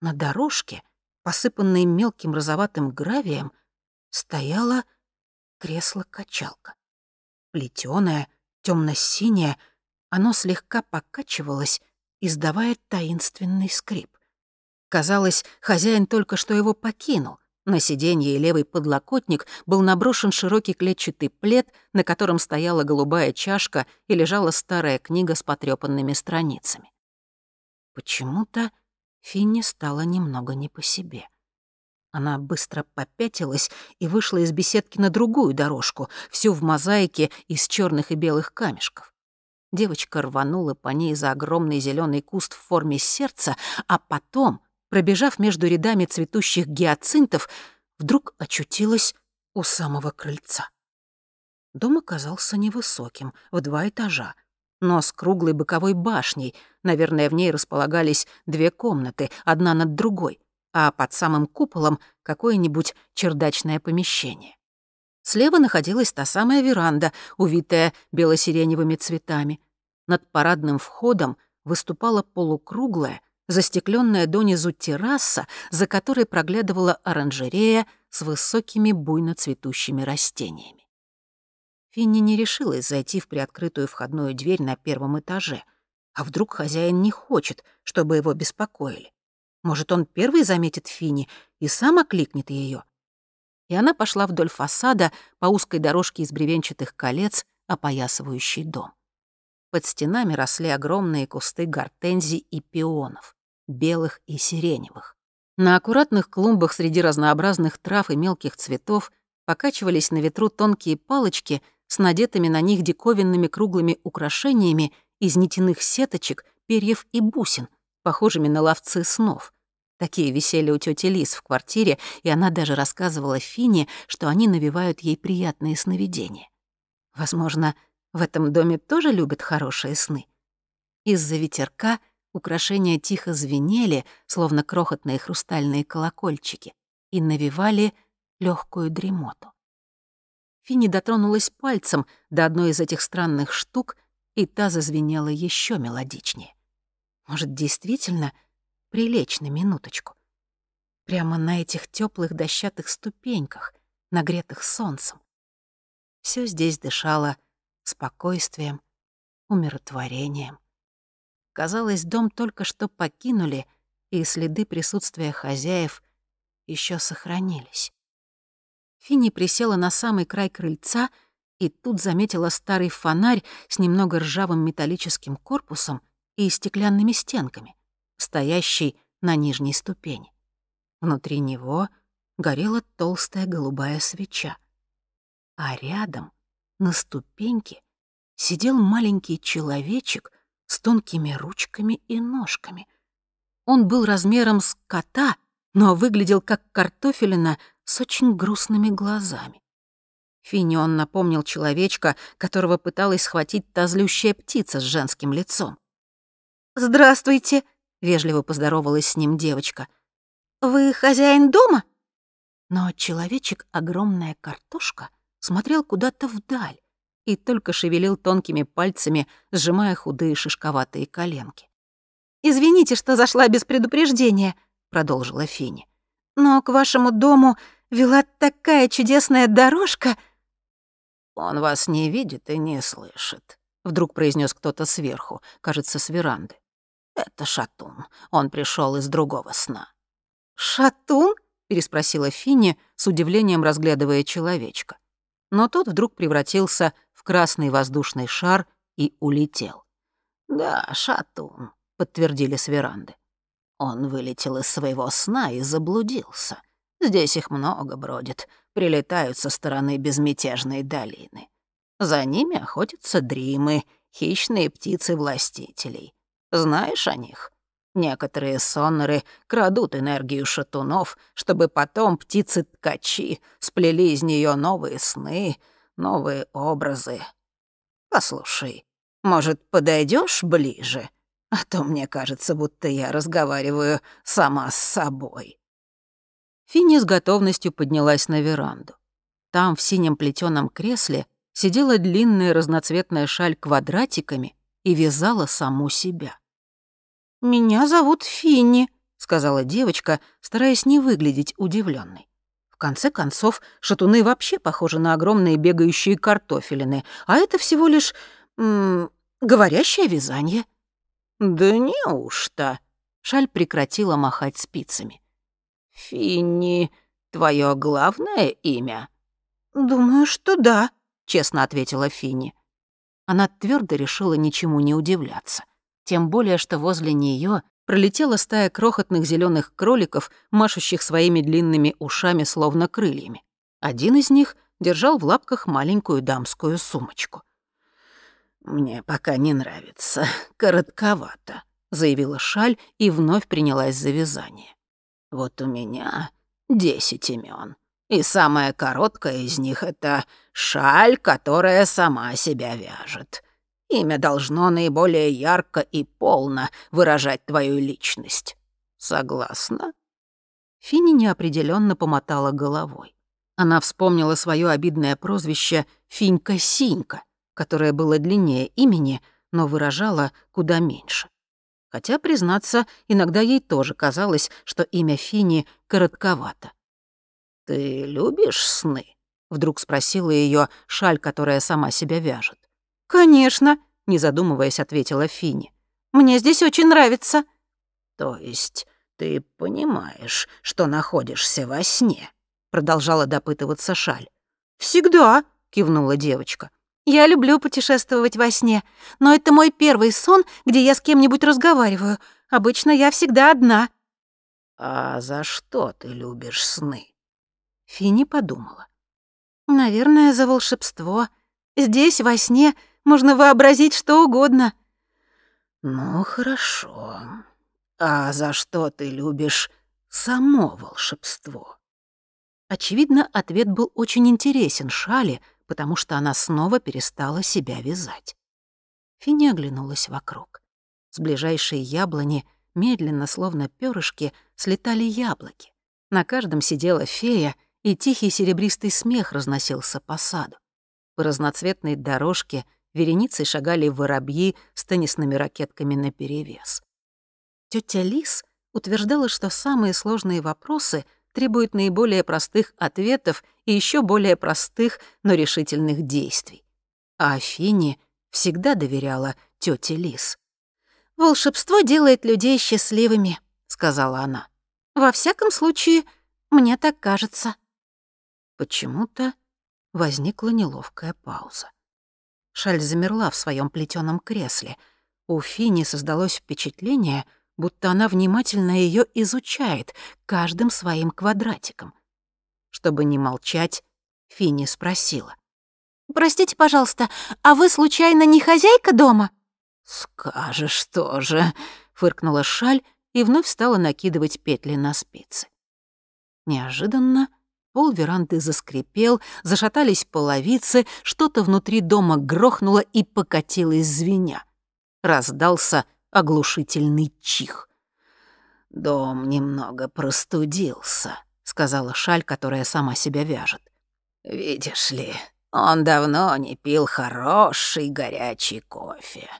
На дорожке, посыпанной мелким розоватым гравием, стояло кресло-качалка. Плетёное, темно-синее, оно слегка покачивалось, издавая таинственный скрип. Казалось, хозяин только что его покинул — на сиденье и левый подлокотник был наброшен широкий клетчатый плед, на котором стояла голубая чашка и лежала старая книга с потрепанными страницами. Почему-то Финни стала немного не по себе. Она быстро попятилась и вышла из беседки на другую дорожку, всю в мозаике из черных и белых камешков. Девочка рванула по ней за огромный зеленый куст в форме сердца, а потом пробежав между рядами цветущих гиацинтов, вдруг очутилась у самого крыльца. Дом оказался невысоким, в два этажа, но с круглой боковой башней. Наверное, в ней располагались две комнаты, одна над другой, а под самым куполом какое-нибудь чердачное помещение. Слева находилась та самая веранда, увитая белосиреневыми цветами. Над парадным входом выступала полукруглая, застекленная донизу терраса, за которой проглядывала оранжерея с высокими буйно цветущими растениями. Финни не решилась зайти в приоткрытую входную дверь на первом этаже. А вдруг хозяин не хочет, чтобы его беспокоили? Может, он первый заметит Финни и сам окликнет ее? И она пошла вдоль фасада по узкой дорожке из бревенчатых колец, опоясывающей дом. Под стенами росли огромные кусты гортензий и пионов белых и сиреневых. На аккуратных клумбах среди разнообразных трав и мелких цветов покачивались на ветру тонкие палочки с надетыми на них диковинными круглыми украшениями из нитяных сеточек, перьев и бусин, похожими на ловцы снов. Такие висели у тети Лис в квартире, и она даже рассказывала Фине, что они навевают ей приятные сновидения. Возможно, в этом доме тоже любят хорошие сны. Из-за ветерка украшения тихо звенели, словно крохотные хрустальные колокольчики, и навевали легкую дремоту. Финни дотронулась пальцем до одной из этих странных штук, и та зазвенела еще мелодичнее. Может, действительно прилечь на минуточку? Прямо на этих теплых дощатых ступеньках, нагретых солнцем. Все здесь дышало спокойствием, умиротворением. Казалось, дом только что покинули, и следы присутствия хозяев еще сохранились. Финни присела на самый край крыльца и тут заметила старый фонарь с немного ржавым металлическим корпусом и стеклянными стенками, стоящий на нижней ступени. Внутри него горела толстая голубая свеча. А рядом, на ступеньке, сидел маленький человечек с тонкими ручками и ножками. Он был размером с кота, но выглядел как картофелина с очень грустными глазами. Финион напомнил человечка, которого пыталась схватить та злющая птица с женским лицом. «Здравствуйте», — вежливо поздоровалась с ним девочка. «Вы хозяин дома?» Но человечек, огромная картошка, смотрел куда-то вдаль, и только шевелил тонкими пальцами, сжимая худые шишковатые коленки. «Извините, что зашла без предупреждения», — продолжила Фини. «Но к вашему дому вела такая чудесная дорожка». «Он вас не видит и не слышит», — вдруг произнес кто-то сверху, кажется, с веранды. «Это Шатун. Он пришел из другого сна». «Шатун?» — переспросила Фини с удивлением разглядывая человечка но тот вдруг превратился в красный воздушный шар и улетел. «Да, шатун», — подтвердили с веранды. «Он вылетел из своего сна и заблудился. Здесь их много бродит, прилетают со стороны безмятежной долины. За ними охотятся дримы, хищные птицы властителей. Знаешь о них?» Некоторые соноры крадут энергию шатунов, чтобы потом птицы-ткачи сплели из нее новые сны, новые образы. Послушай, может, подойдешь ближе? А то мне кажется, будто я разговариваю сама с собой. Финни с готовностью поднялась на веранду. Там, в синем плетеном кресле, сидела длинная разноцветная шаль квадратиками и вязала саму себя. «Меня зовут Финни», — сказала девочка, стараясь не выглядеть удивленной. В конце концов, шатуны вообще похожи на огромные бегающие картофелины, а это всего лишь... говорящее вязание. «Да неужто?» — Шаль прекратила махать спицами. «Финни, твое главное имя?» «Думаю, что да», — честно ответила Финни. Она твердо решила ничему не удивляться тем более что возле нее пролетела стая крохотных зеленых кроликов, машущих своими длинными ушами, словно крыльями. Один из них держал в лапках маленькую дамскую сумочку. «Мне пока не нравится, коротковато», — заявила Шаль и вновь принялась за вязание. «Вот у меня десять имен, и самая короткая из них — это шаль, которая сама себя вяжет. Имя должно наиболее ярко и полно выражать твою личность. Согласна?» Фини неопределенно помотала головой. Она вспомнила свое обидное прозвище «Финька-синька», которое было длиннее имени, но выражало куда меньше. Хотя, признаться, иногда ей тоже казалось, что имя Фини коротковато. «Ты любишь сны?» — вдруг спросила ее шаль, которая сама себя вяжет. «Конечно», — не задумываясь, ответила Фини. «Мне здесь очень нравится». «То есть ты понимаешь, что находишься во сне?» — продолжала допытываться Шаль. «Всегда», — кивнула девочка. «Я люблю путешествовать во сне, но это мой первый сон, где я с кем-нибудь разговариваю. Обычно я всегда одна». «А за что ты любишь сны?» Фини подумала. «Наверное, за волшебство. Здесь, во сне, можно вообразить что угодно». «Ну, хорошо. А за что ты любишь само волшебство?» Очевидно, ответ был очень интересен Шале, потому что она снова перестала себя вязать. Финни оглянулась вокруг. С ближайшей яблони медленно, словно перышки, слетали яблоки. На каждом сидела фея, и тихий серебристый смех разносился по саду. По разноцветной дорожке — вереницей шагали воробьи с теннисными ракетками наперевес. Тётя Лис утверждала, что самые сложные вопросы требуют наиболее простых ответов и еще более простых, но решительных действий. А Афине всегда доверяла тёте Лис. «Волшебство делает людей счастливыми», — сказала она. «Во всяком случае, мне так кажется». Почему-то возникла неловкая пауза. Шаль замерла в своем плетеном кресле. У Фини создалось впечатление, будто она внимательно ее изучает каждым своим квадратиком. Чтобы не молчать, Фини спросила. «Простите, пожалуйста, а вы, случайно, не хозяйка дома?» «Скажешь тоже», — фыркнула Шаль и вновь стала накидывать петли на спицы. Неожиданно Пол веранды заскрипел, зашатались половицы, что-то внутри дома грохнуло и покатилось звеня. Раздался оглушительный чих. «Дом немного простудился», — сказала шаль, которая сама себя вяжет. «Видишь ли, он давно не пил хороший горячий кофе.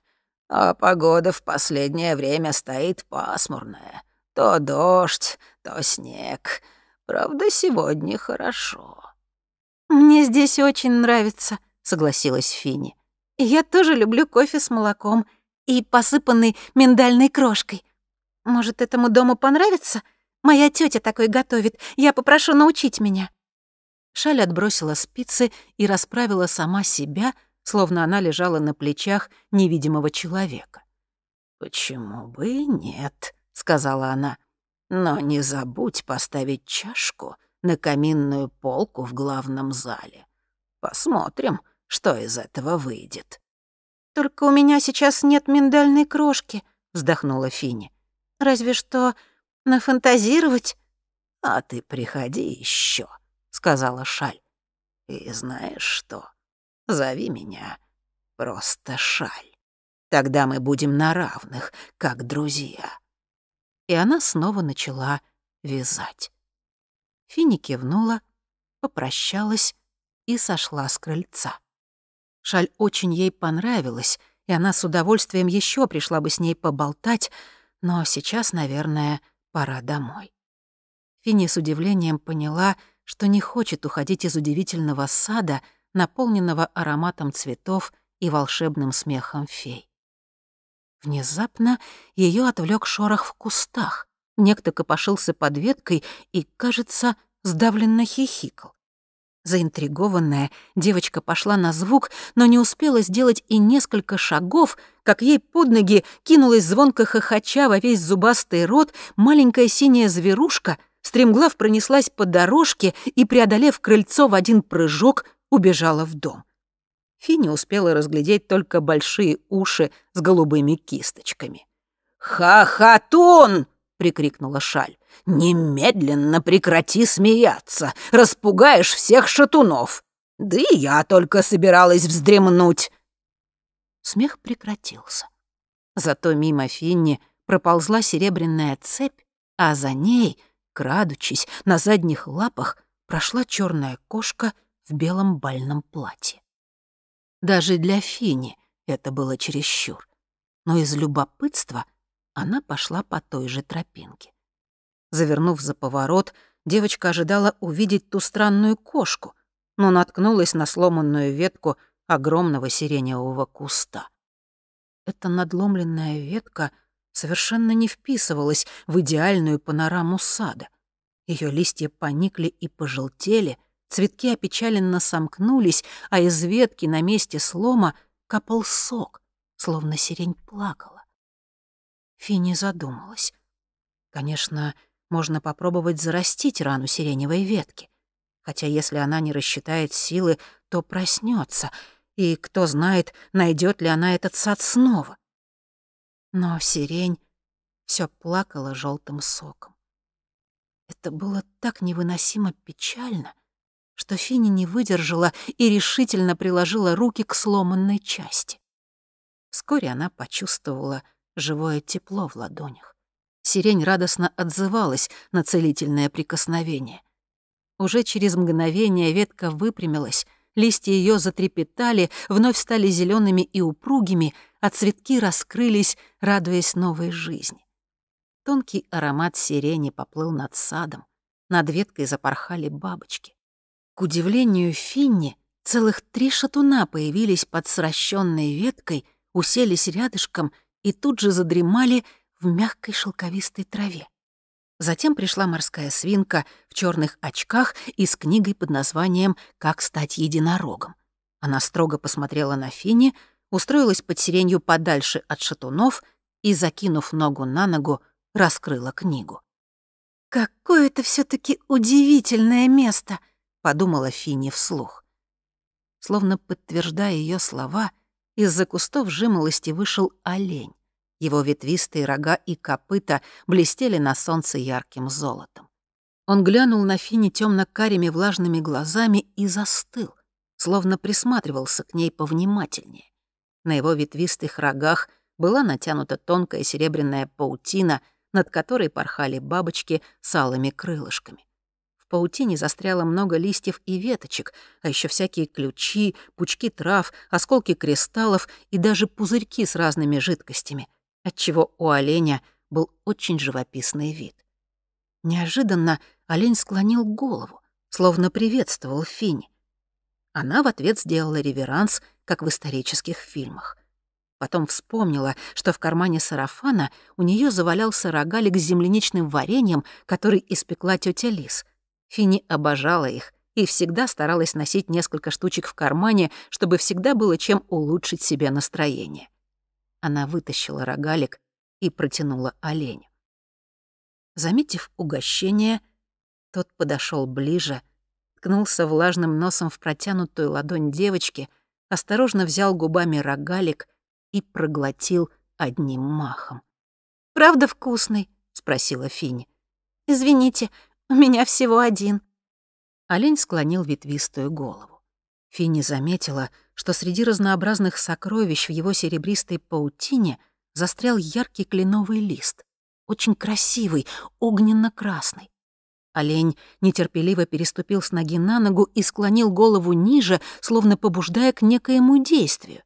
А погода в последнее время стоит пасмурная. То дождь, то снег. Правда, сегодня хорошо». «Мне здесь очень нравится», — согласилась Фини. «Я тоже люблю кофе с молоком и посыпанный миндальной крошкой. Может, этому дому понравится? Моя тетя такой готовит. Я попрошу научить меня». Шаль отбросила спицы и расправила сама себя, словно она лежала на плечах невидимого человека. «Почему бы и нет?» — сказала она. Но не забудь поставить чашку на каминную полку в главном зале. Посмотрим, что из этого выйдет». «Только у меня сейчас нет миндальной крошки», — вздохнула Фини. «Разве что нафантазировать». «А ты приходи еще, сказала Шаль. «И знаешь что? Зови меня просто Шаль. Тогда мы будем на равных, как друзья» и она снова начала вязать. Фини кивнула, попрощалась и сошла с крыльца. Шаль очень ей понравилась, и она с удовольствием еще пришла бы с ней поболтать, но сейчас, наверное, пора домой. Финни с удивлением поняла, что не хочет уходить из удивительного сада, наполненного ароматом цветов и волшебным смехом фей. Внезапно ее отвлек шорох в кустах. Некто копошился под веткой и, кажется, сдавленно хихикал. Заинтригованная, девочка пошла на звук, но не успела сделать и несколько шагов, как ей под ноги кинулась звонко хохоча во весь зубастый рот маленькая синяя зверушка, стремглав пронеслась по дорожке и, преодолев крыльцо в один прыжок, убежала в дом. Финни успела разглядеть только большие уши с голубыми кисточками. «Ха-хатун!» — прикрикнула Шаль. «Немедленно прекрати смеяться! Распугаешь всех шатунов! Да и я только собиралась вздремнуть!» Смех прекратился. Зато мимо Финни проползла серебряная цепь, а за ней, крадучись, на задних лапах прошла черная кошка в белом бальном платье. Даже для Фини это было чересчур. Но из любопытства она пошла по той же тропинке. Завернув за поворот, девочка ожидала увидеть ту странную кошку, но наткнулась на сломанную ветку огромного сиреневого куста. Эта надломленная ветка совершенно не вписывалась в идеальную панораму сада. Ее листья поникли и пожелтели — Цветки опечаленно сомкнулись, а из ветки на месте слома капал сок, словно сирень плакала. Финни задумалась. Конечно, можно попробовать зарастить рану сиреневой ветки. Хотя если она не рассчитает силы, то проснется, и кто знает, найдет ли она этот сад снова. Но сирень все плакала желтым соком. Это было так невыносимо печально — что Фини не выдержала и решительно приложила руки к сломанной части. Вскоре она почувствовала живое тепло в ладонях. Сирень радостно отзывалась на целительное прикосновение. Уже через мгновение ветка выпрямилась, листья ее затрепетали, вновь стали зелеными и упругими, а цветки раскрылись, радуясь новой жизни. Тонкий аромат сирени поплыл над садом, над веткой запорхали бабочки. К удивлению Финни, целых три шатуна появились под сращенной веткой, уселись рядышком и тут же задремали в мягкой шелковистой траве. Затем пришла морская свинка в черных очках и с книгой под названием «Как стать единорогом». Она строго посмотрела на Финни, устроилась под сиренью подальше от шатунов и, закинув ногу на ногу, раскрыла книгу. «Какое это все таки удивительное место!» — подумала Финни вслух. Словно подтверждая ее слова, из-за кустов жимолости вышел олень. Его ветвистые рога и копыта блестели на солнце ярким золотом. Он глянул на Фини темно-карими влажными глазами и застыл, словно присматривался к ней повнимательнее. На его ветвистых рогах была натянута тонкая серебряная паутина, над которой порхали бабочки с алыми крылышками паутине застряло много листьев и веточек, а еще всякие ключи, пучки трав, осколки кристаллов и даже пузырьки с разными жидкостями, отчего у оленя был очень живописный вид. Неожиданно олень склонил голову, словно приветствовал Финни. Она в ответ сделала реверанс, как в исторических фильмах. Потом вспомнила, что в кармане сарафана у нее завалялся рогалик с земляничным вареньем, который испекла тетя Лис — Фини обожала их и всегда старалась носить несколько штучек в кармане, чтобы всегда было чем улучшить себе настроение. Она вытащила рогалик и протянула оленю. Заметив угощение, тот подошел ближе, ткнулся влажным носом в протянутую ладонь девочки, осторожно взял губами рогалик и проглотил одним махом. «Правда вкусный?» — спросила Финни. «Извините, у меня всего один». Олень склонил ветвистую голову. Финни заметила, что среди разнообразных сокровищ в его серебристой паутине застрял яркий кленовый лист, очень красивый, огненно-красный. Олень нетерпеливо переступил с ноги на ногу и склонил голову ниже, словно побуждая к некоему действию.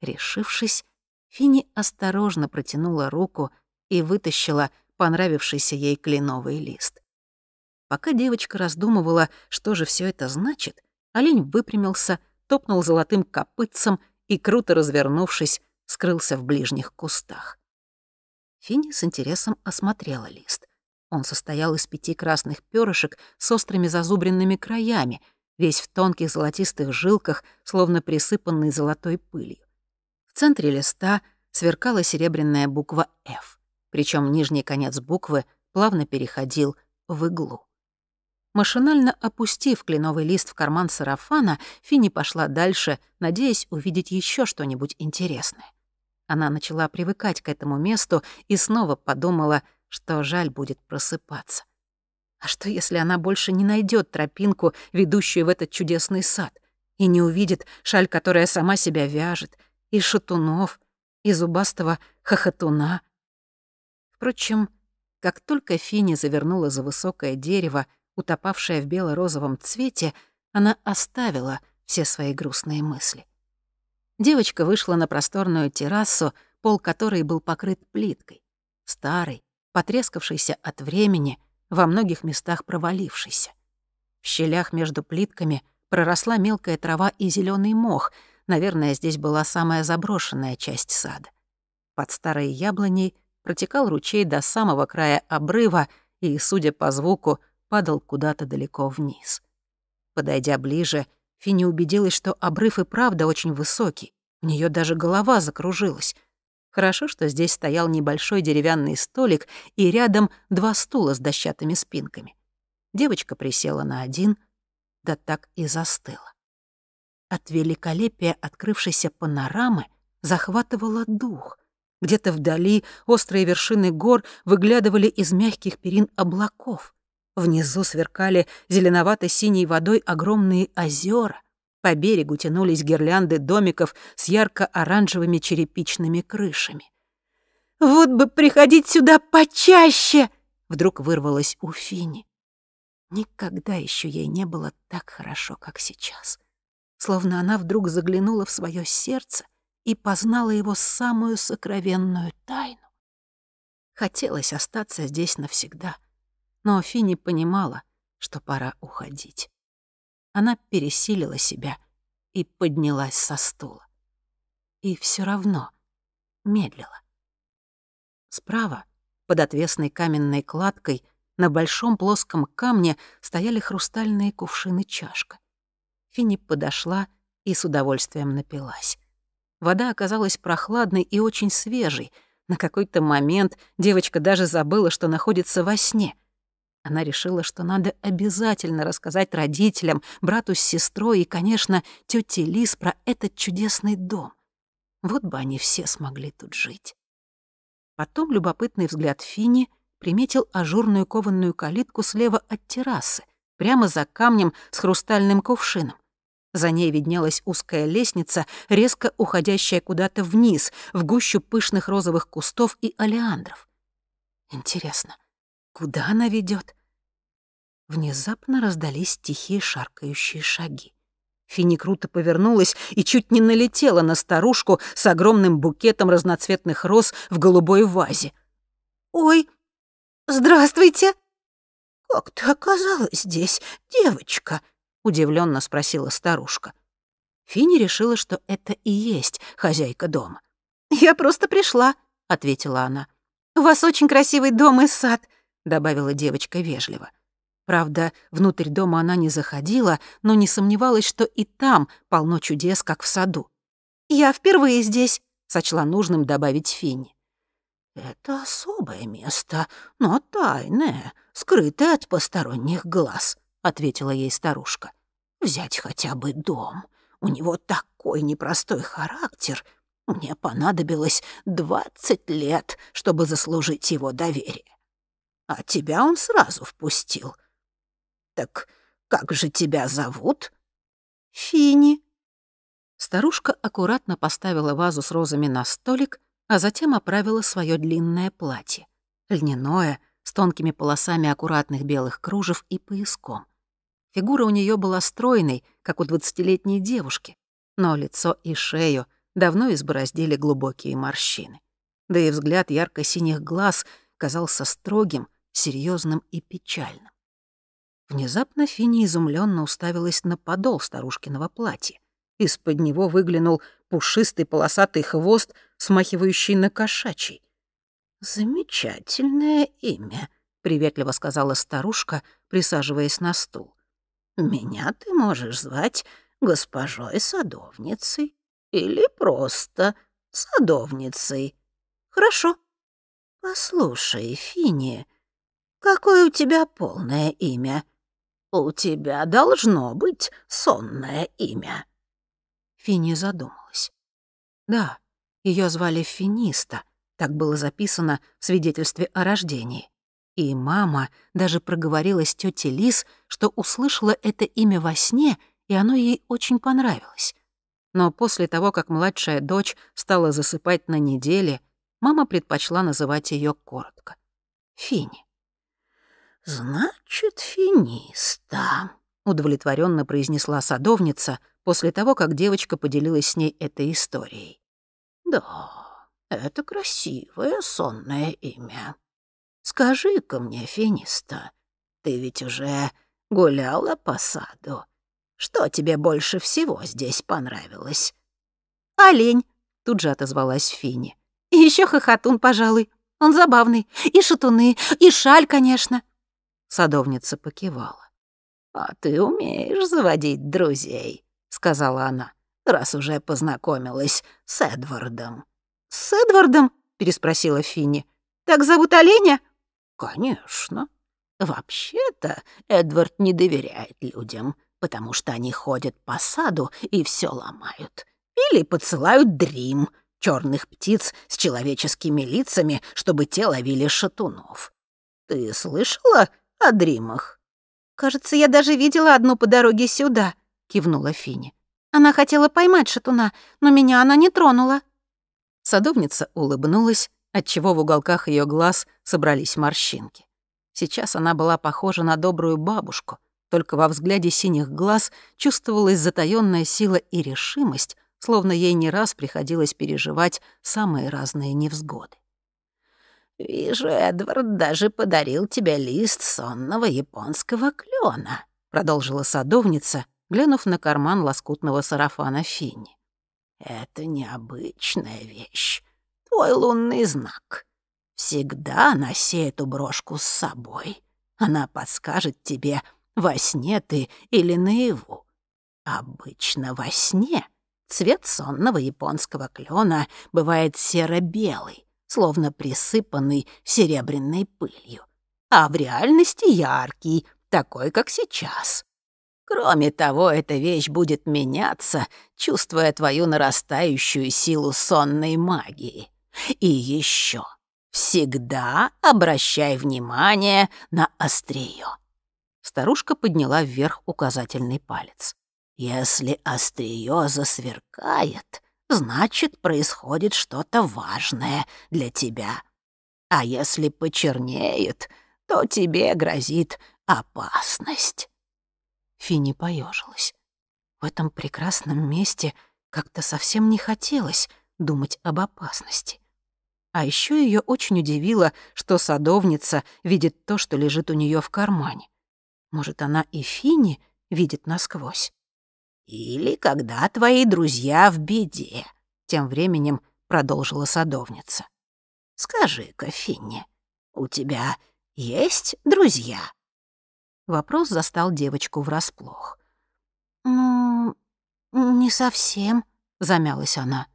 Решившись, Финни осторожно протянула руку и вытащила понравившийся ей кленовый лист. Пока девочка раздумывала, что же все это значит, олень выпрямился, топнул золотым копытцем и, круто развернувшись, скрылся в ближних кустах. Финни с интересом осмотрела лист. Он состоял из пяти красных перышек с острыми зазубренными краями, весь в тонких золотистых жилках, словно присыпанный золотой пылью. В центре листа сверкала серебряная буква «Ф», причем нижний конец буквы плавно переходил в иглу. Машинально опустив кленовый лист в карман сарафана, Финни пошла дальше, надеясь увидеть еще что-нибудь интересное. Она начала привыкать к этому месту и снова подумала, что жаль будет просыпаться. А что, если она больше не найдет тропинку, ведущую в этот чудесный сад, и не увидит шаль, которая сама себя вяжет, и шатунов, и зубастого хохотуна? Впрочем, как только Фини завернула за высокое дерево, утопавшая в бело-розовом цвете, она оставила все свои грустные мысли. Девочка вышла на просторную террасу, пол которой был покрыт плиткой, старой, потрескавшейся от времени, во многих местах провалившейся. В щелях между плитками проросла мелкая трава и зеленый мох, наверное, здесь была самая заброшенная часть сада. Под старой яблоней протекал ручей до самого края обрыва, и, судя по звуку, падал куда-то далеко вниз. Подойдя ближе, Финни убедилась, что обрыв и правда очень высокий. У нее даже голова закружилась. Хорошо, что здесь стоял небольшой деревянный столик и рядом два стула с дощатыми спинками. Девочка присела на один, да так и застыла. От великолепия открывшейся панорамы захватывало дух. Где-то вдали острые вершины гор выглядывали из мягких перин облаков. Внизу сверкали зеленовато-синей водой огромные озера. По берегу тянулись гирлянды домиков с ярко-оранжевыми черепичными крышами. «Вот бы приходить сюда почаще!» — вдруг вырвалось у Фини. Никогда еще ей не было так хорошо, как сейчас. Словно она вдруг заглянула в свое сердце и познала его самую сокровенную тайну. Хотелось остаться здесь навсегда — но Фини понимала, что пора уходить. Она пересилила себя и поднялась со стула. И все равно медлила. Справа, под отвесной каменной кладкой, на большом плоском камне стояли хрустальные кувшины чашка. Фини подошла и с удовольствием напилась. Вода оказалась прохладной и очень свежей. На какой-то момент девочка даже забыла, что находится во сне — она решила, что надо обязательно рассказать родителям, брату с сестрой и, конечно, тете Лис про этот чудесный дом. Вот бы они все смогли тут жить. Потом любопытный взгляд Фини приметил ажурную кованную калитку слева от террасы, прямо за камнем с хрустальным кувшином. За ней виднелась узкая лестница, резко уходящая куда-то вниз, в гущу пышных розовых кустов и олеандров. Интересно, — Куда она ведет? Внезапно раздались тихие шаркающие шаги. Фини круто повернулась и чуть не налетела на старушку с огромным букетом разноцветных роз в голубой вазе. «Ой, здравствуйте!» «Как ты оказалась здесь, девочка?» — удивленно спросила старушка. Фини решила, что это и есть хозяйка дома. «Я просто пришла», — ответила она. «У вас очень красивый дом и сад. — добавила девочка вежливо. Правда, внутрь дома она не заходила, но не сомневалась, что и там полно чудес, как в саду. «Я впервые здесь», — сочла нужным добавить Финни. «Это особое место, но тайное, скрытое от посторонних глаз», — ответила ей старушка. «Взять хотя бы дом. У него такой непростой характер. Мне понадобилось двадцать лет, чтобы заслужить его доверие а тебя он сразу впустил. Так как же тебя зовут? Фини. Старушка аккуратно поставила вазу с розами на столик, а затем оправила свое длинное платье. Льняное, с тонкими полосами аккуратных белых кружев и пояском. Фигура у нее была стройной, как у двадцатилетней девушки, но лицо и шею давно избороздили глубокие морщины. Да и взгляд ярко-синих глаз казался строгим, серьезным и печальным. Внезапно Финни изумленно уставилась на подол старушкиного платья. Из-под него выглянул пушистый полосатый хвост, смахивающий на кошачий. «Замечательное имя», — приветливо сказала старушка, присаживаясь на стул. «Меня ты можешь звать госпожой-садовницей или просто садовницей. Хорошо. Послушай, Финни, «Какое у тебя полное имя?» «У тебя должно быть сонное имя». Фини задумалась. Да, ее звали Финиста, так было записано в свидетельстве о рождении. И мама даже проговорилась тете Лис, что услышала это имя во сне, и оно ей очень понравилось. Но после того, как младшая дочь стала засыпать на неделе, мама предпочла называть ее коротко — Фини. «Значит, финиста», — удовлетворенно произнесла садовница после того, как девочка поделилась с ней этой историей. «Да, это красивое сонное имя. Скажи-ка мне, финиста, ты ведь уже гуляла по саду. Что тебе больше всего здесь понравилось?» «Олень», — тут же отозвалась Фини. «И еще хохотун, пожалуй. Он забавный. И шатуны, и шаль, конечно». Садовница покивала. «А ты умеешь заводить друзей», — сказала она, «раз уже познакомилась с Эдвардом». «С Эдвардом?» — переспросила Финни. «Так зовут оленя?» «Конечно. Вообще-то Эдвард не доверяет людям, потому что они ходят по саду и все ломают. Или подсылают дрим, черных птиц с человеческими лицами, чтобы те ловили шатунов. Ты слышала о дримах». «Кажется, я даже видела одну по дороге сюда», — кивнула Фини. «Она хотела поймать шатуна, но меня она не тронула». Садовница улыбнулась, отчего в уголках ее глаз собрались морщинки. Сейчас она была похожа на добрую бабушку, только во взгляде синих глаз чувствовалась затаённая сила и решимость, словно ей не раз приходилось переживать самые разные невзгоды. «Вижу, Эдвард даже подарил тебе лист сонного японского клена, продолжила садовница, глянув на карман лоскутного сарафана Финни. «Это необычная вещь. Твой лунный знак. Всегда носи эту брошку с собой. Она подскажет тебе, во сне ты или наяву. Обычно во сне цвет сонного японского клена бывает серо-белый, словно присыпанный серебряной пылью, а в реальности яркий, такой, как сейчас. Кроме того, эта вещь будет меняться, чувствуя твою нарастающую силу сонной магии. И еще всегда обращай внимание на острие. Старушка подняла вверх указательный палец. Если острие засверкает, значит, происходит что-то важное для тебя. А если почернеет, то тебе грозит опасность. Фини поежилась. В этом прекрасном месте как-то совсем не хотелось думать об опасности. А еще ее очень удивило, что садовница видит то, что лежит у нее в кармане. Может, она и Фини видит насквозь. Или когда твои друзья в беде, тем временем продолжила садовница. Скажи-ка, Финни, у тебя есть друзья? Вопрос застал девочку врасплох. Ну, не совсем, замялась она.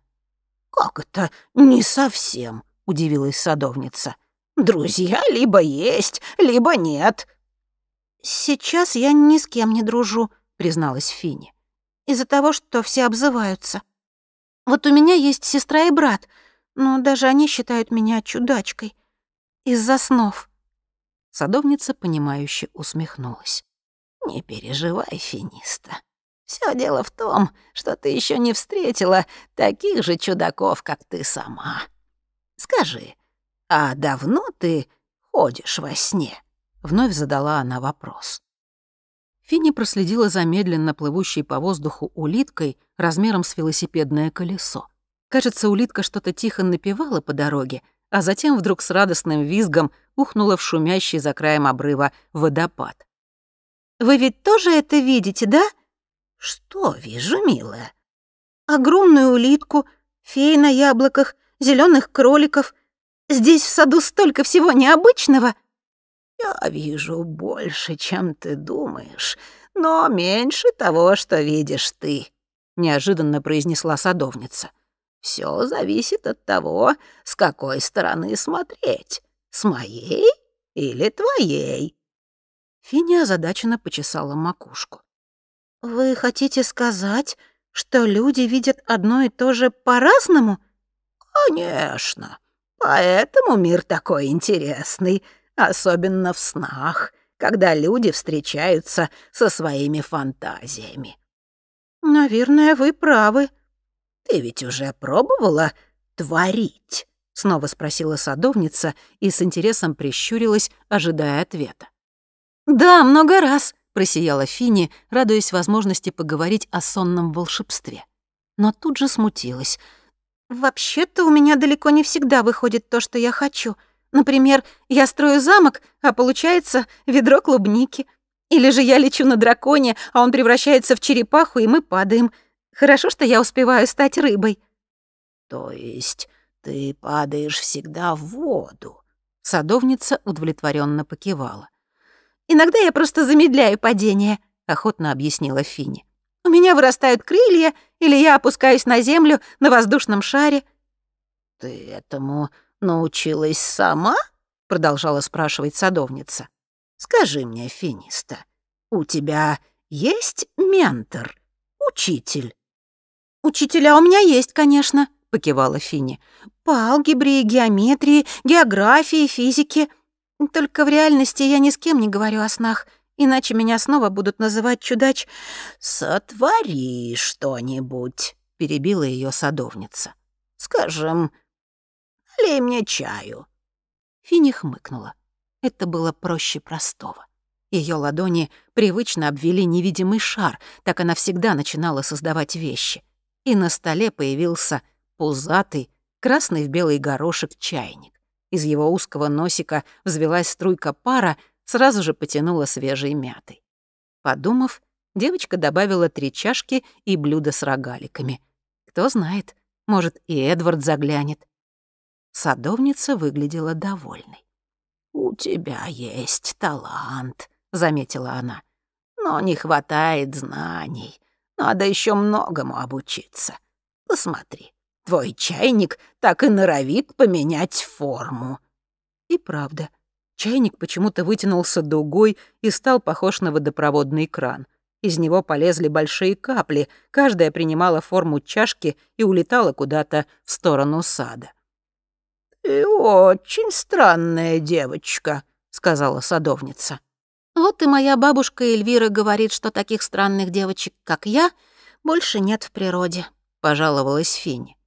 Как это не совсем? удивилась садовница. Друзья либо есть, либо нет. Сейчас я ни с кем не дружу, призналась Фини из-за того, что все обзываются. Вот у меня есть сестра и брат, но даже они считают меня чудачкой. Из-за снов». Садовница, понимающе усмехнулась. «Не переживай, Финиста. Все дело в том, что ты еще не встретила таких же чудаков, как ты сама. Скажи, а давно ты ходишь во сне?» Вновь задала она вопрос. Финни проследила за медленно плывущей по воздуху улиткой размером с велосипедное колесо. Кажется, улитка что-то тихо напевала по дороге, а затем вдруг с радостным визгом ухнула в шумящий за краем обрыва водопад. «Вы ведь тоже это видите, да?» «Что вижу, милая?» «Огромную улитку, фей на яблоках, зеленых кроликов. Здесь в саду столько всего необычного!» «Я вижу больше, чем ты думаешь, но меньше того, что видишь ты», — неожиданно произнесла садовница. «Все зависит от того, с какой стороны смотреть, с моей или твоей». Финя озадаченно почесала макушку. «Вы хотите сказать, что люди видят одно и то же по-разному?» «Конечно. Поэтому мир такой интересный особенно в снах, когда люди встречаются со своими фантазиями. «Наверное, вы правы». «Ты ведь уже пробовала творить?» — снова спросила садовница и с интересом прищурилась, ожидая ответа. «Да, много раз», — просияла Фини, радуясь возможности поговорить о сонном волшебстве. Но тут же смутилась. «Вообще-то у меня далеко не всегда выходит то, что я хочу. Например, я строю замок, а получается ведро клубники. Или же я лечу на драконе, а он превращается в черепаху, и мы падаем. Хорошо, что я успеваю стать рыбой». «То есть ты падаешь всегда в воду?» Садовница удовлетворенно покивала. «Иногда я просто замедляю падение», — охотно объяснила Фини. «У меня вырастают крылья, или я опускаюсь на землю на воздушном шаре». «Ты этому научилась сама?» — продолжала спрашивать садовница. «Скажи мне, Финиста, у тебя есть ментор, учитель?» «Учителя у меня есть, конечно», — покивала Фини. «По алгебре, геометрии, географии, физике. Только в реальности я ни с кем не говорю о снах, иначе меня снова будут называть чудач. Сотвори что-нибудь», — перебила ее садовница. «Скажем, «Налей мне чаю». Финни хмыкнула. Это было проще простого. Ее ладони привычно обвели невидимый шар, так она всегда начинала создавать вещи. И на столе появился пузатый, красный в белый горошек чайник. Из его узкого носика взвелась струйка пара, сразу же потянула свежей мятой. Подумав, девочка добавила три чашки и блюдо с рогаликами. Кто знает, может, и Эдвард заглянет. Садовница выглядела довольной. «У тебя есть талант», — заметила она. «Но не хватает знаний. Надо еще многому обучиться. Посмотри, твой чайник так и норовит поменять форму». И правда, чайник почему-то вытянулся дугой и стал похож на водопроводный кран. Из него полезли большие капли, каждая принимала форму чашки и улетала куда-то в сторону сада. «И «Э, очень странная девочка», — сказала садовница. «Вот и моя бабушка Эльвира говорит, что таких странных девочек, как я, больше нет в природе», — пожаловалась Финни.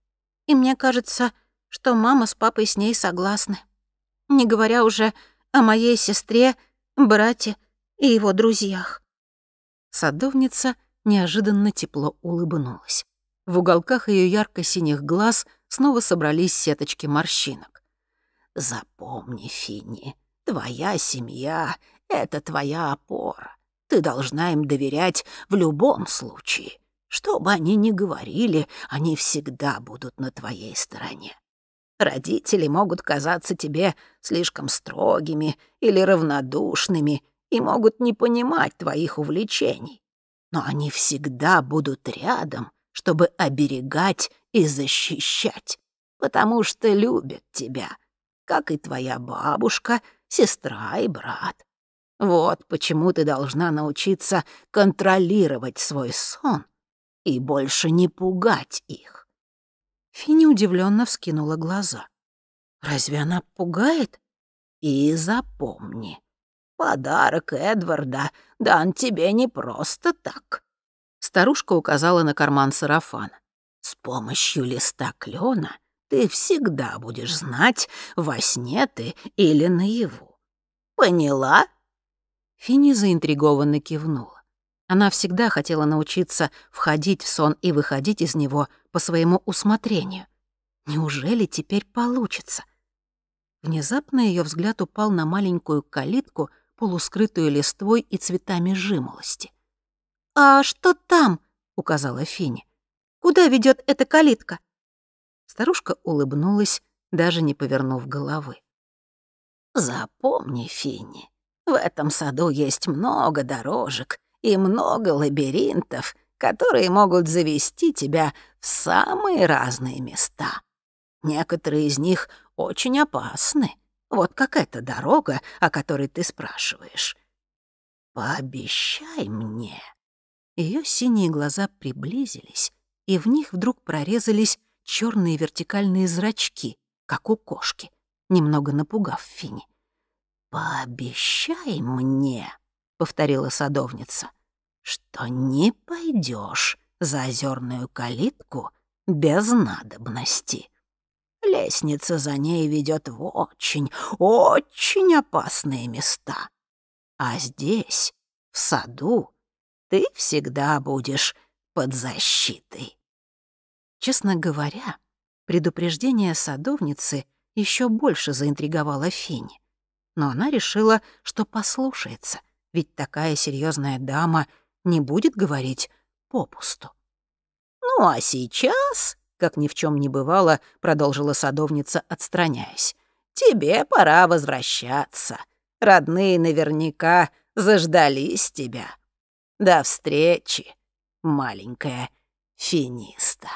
«И мне кажется, что мама с папой с ней согласны. Не говоря уже о моей сестре, брате и его друзьях». Садовница неожиданно тепло улыбнулась. В уголках ее ярко-синих глаз снова собрались сеточки морщинок. «Запомни, Финни, твоя семья — это твоя опора. Ты должна им доверять в любом случае. Что бы они ни говорили, они всегда будут на твоей стороне. Родители могут казаться тебе слишком строгими или равнодушными и могут не понимать твоих увлечений. Но они всегда будут рядом чтобы оберегать и защищать, потому что любят тебя, как и твоя бабушка, сестра и брат. Вот почему ты должна научиться контролировать свой сон и больше не пугать их. Фини удивленно вскинула глаза. Разве она пугает? И запомни, подарок Эдварда дан тебе не просто так. Старушка указала на карман сарафана. «С помощью листа клена ты всегда будешь знать, во сне ты или наяву. Поняла?» Фини заинтригованно кивнула. Она всегда хотела научиться входить в сон и выходить из него по своему усмотрению. Неужели теперь получится? Внезапно ее взгляд упал на маленькую калитку, полускрытую листвой и цветами жимолости. «А что там?» — указала Фини. «Куда ведет эта калитка?» Старушка улыбнулась, даже не повернув головы. «Запомни, Фини, в этом саду есть много дорожек и много лабиринтов, которые могут завести тебя в самые разные места. Некоторые из них очень опасны, вот как эта дорога, о которой ты спрашиваешь. Пообещай мне, ее синие глаза приблизились, и в них вдруг прорезались черные вертикальные зрачки, как у кошки, немного напугав Фини. «Пообещай мне», — повторила садовница, «что не пойдешь за озерную калитку без надобности. Лестница за ней ведет в очень, очень опасные места. А здесь, в саду, ты всегда будешь под защитой. Честно говоря, предупреждение садовницы еще больше заинтриговало Фини. Но она решила, что послушается, ведь такая серьезная дама не будет говорить попусту. «Ну а сейчас», — как ни в чем не бывало, продолжила садовница, отстраняясь, «тебе пора возвращаться. Родные наверняка заждались тебя. До встречи, маленькая финиста.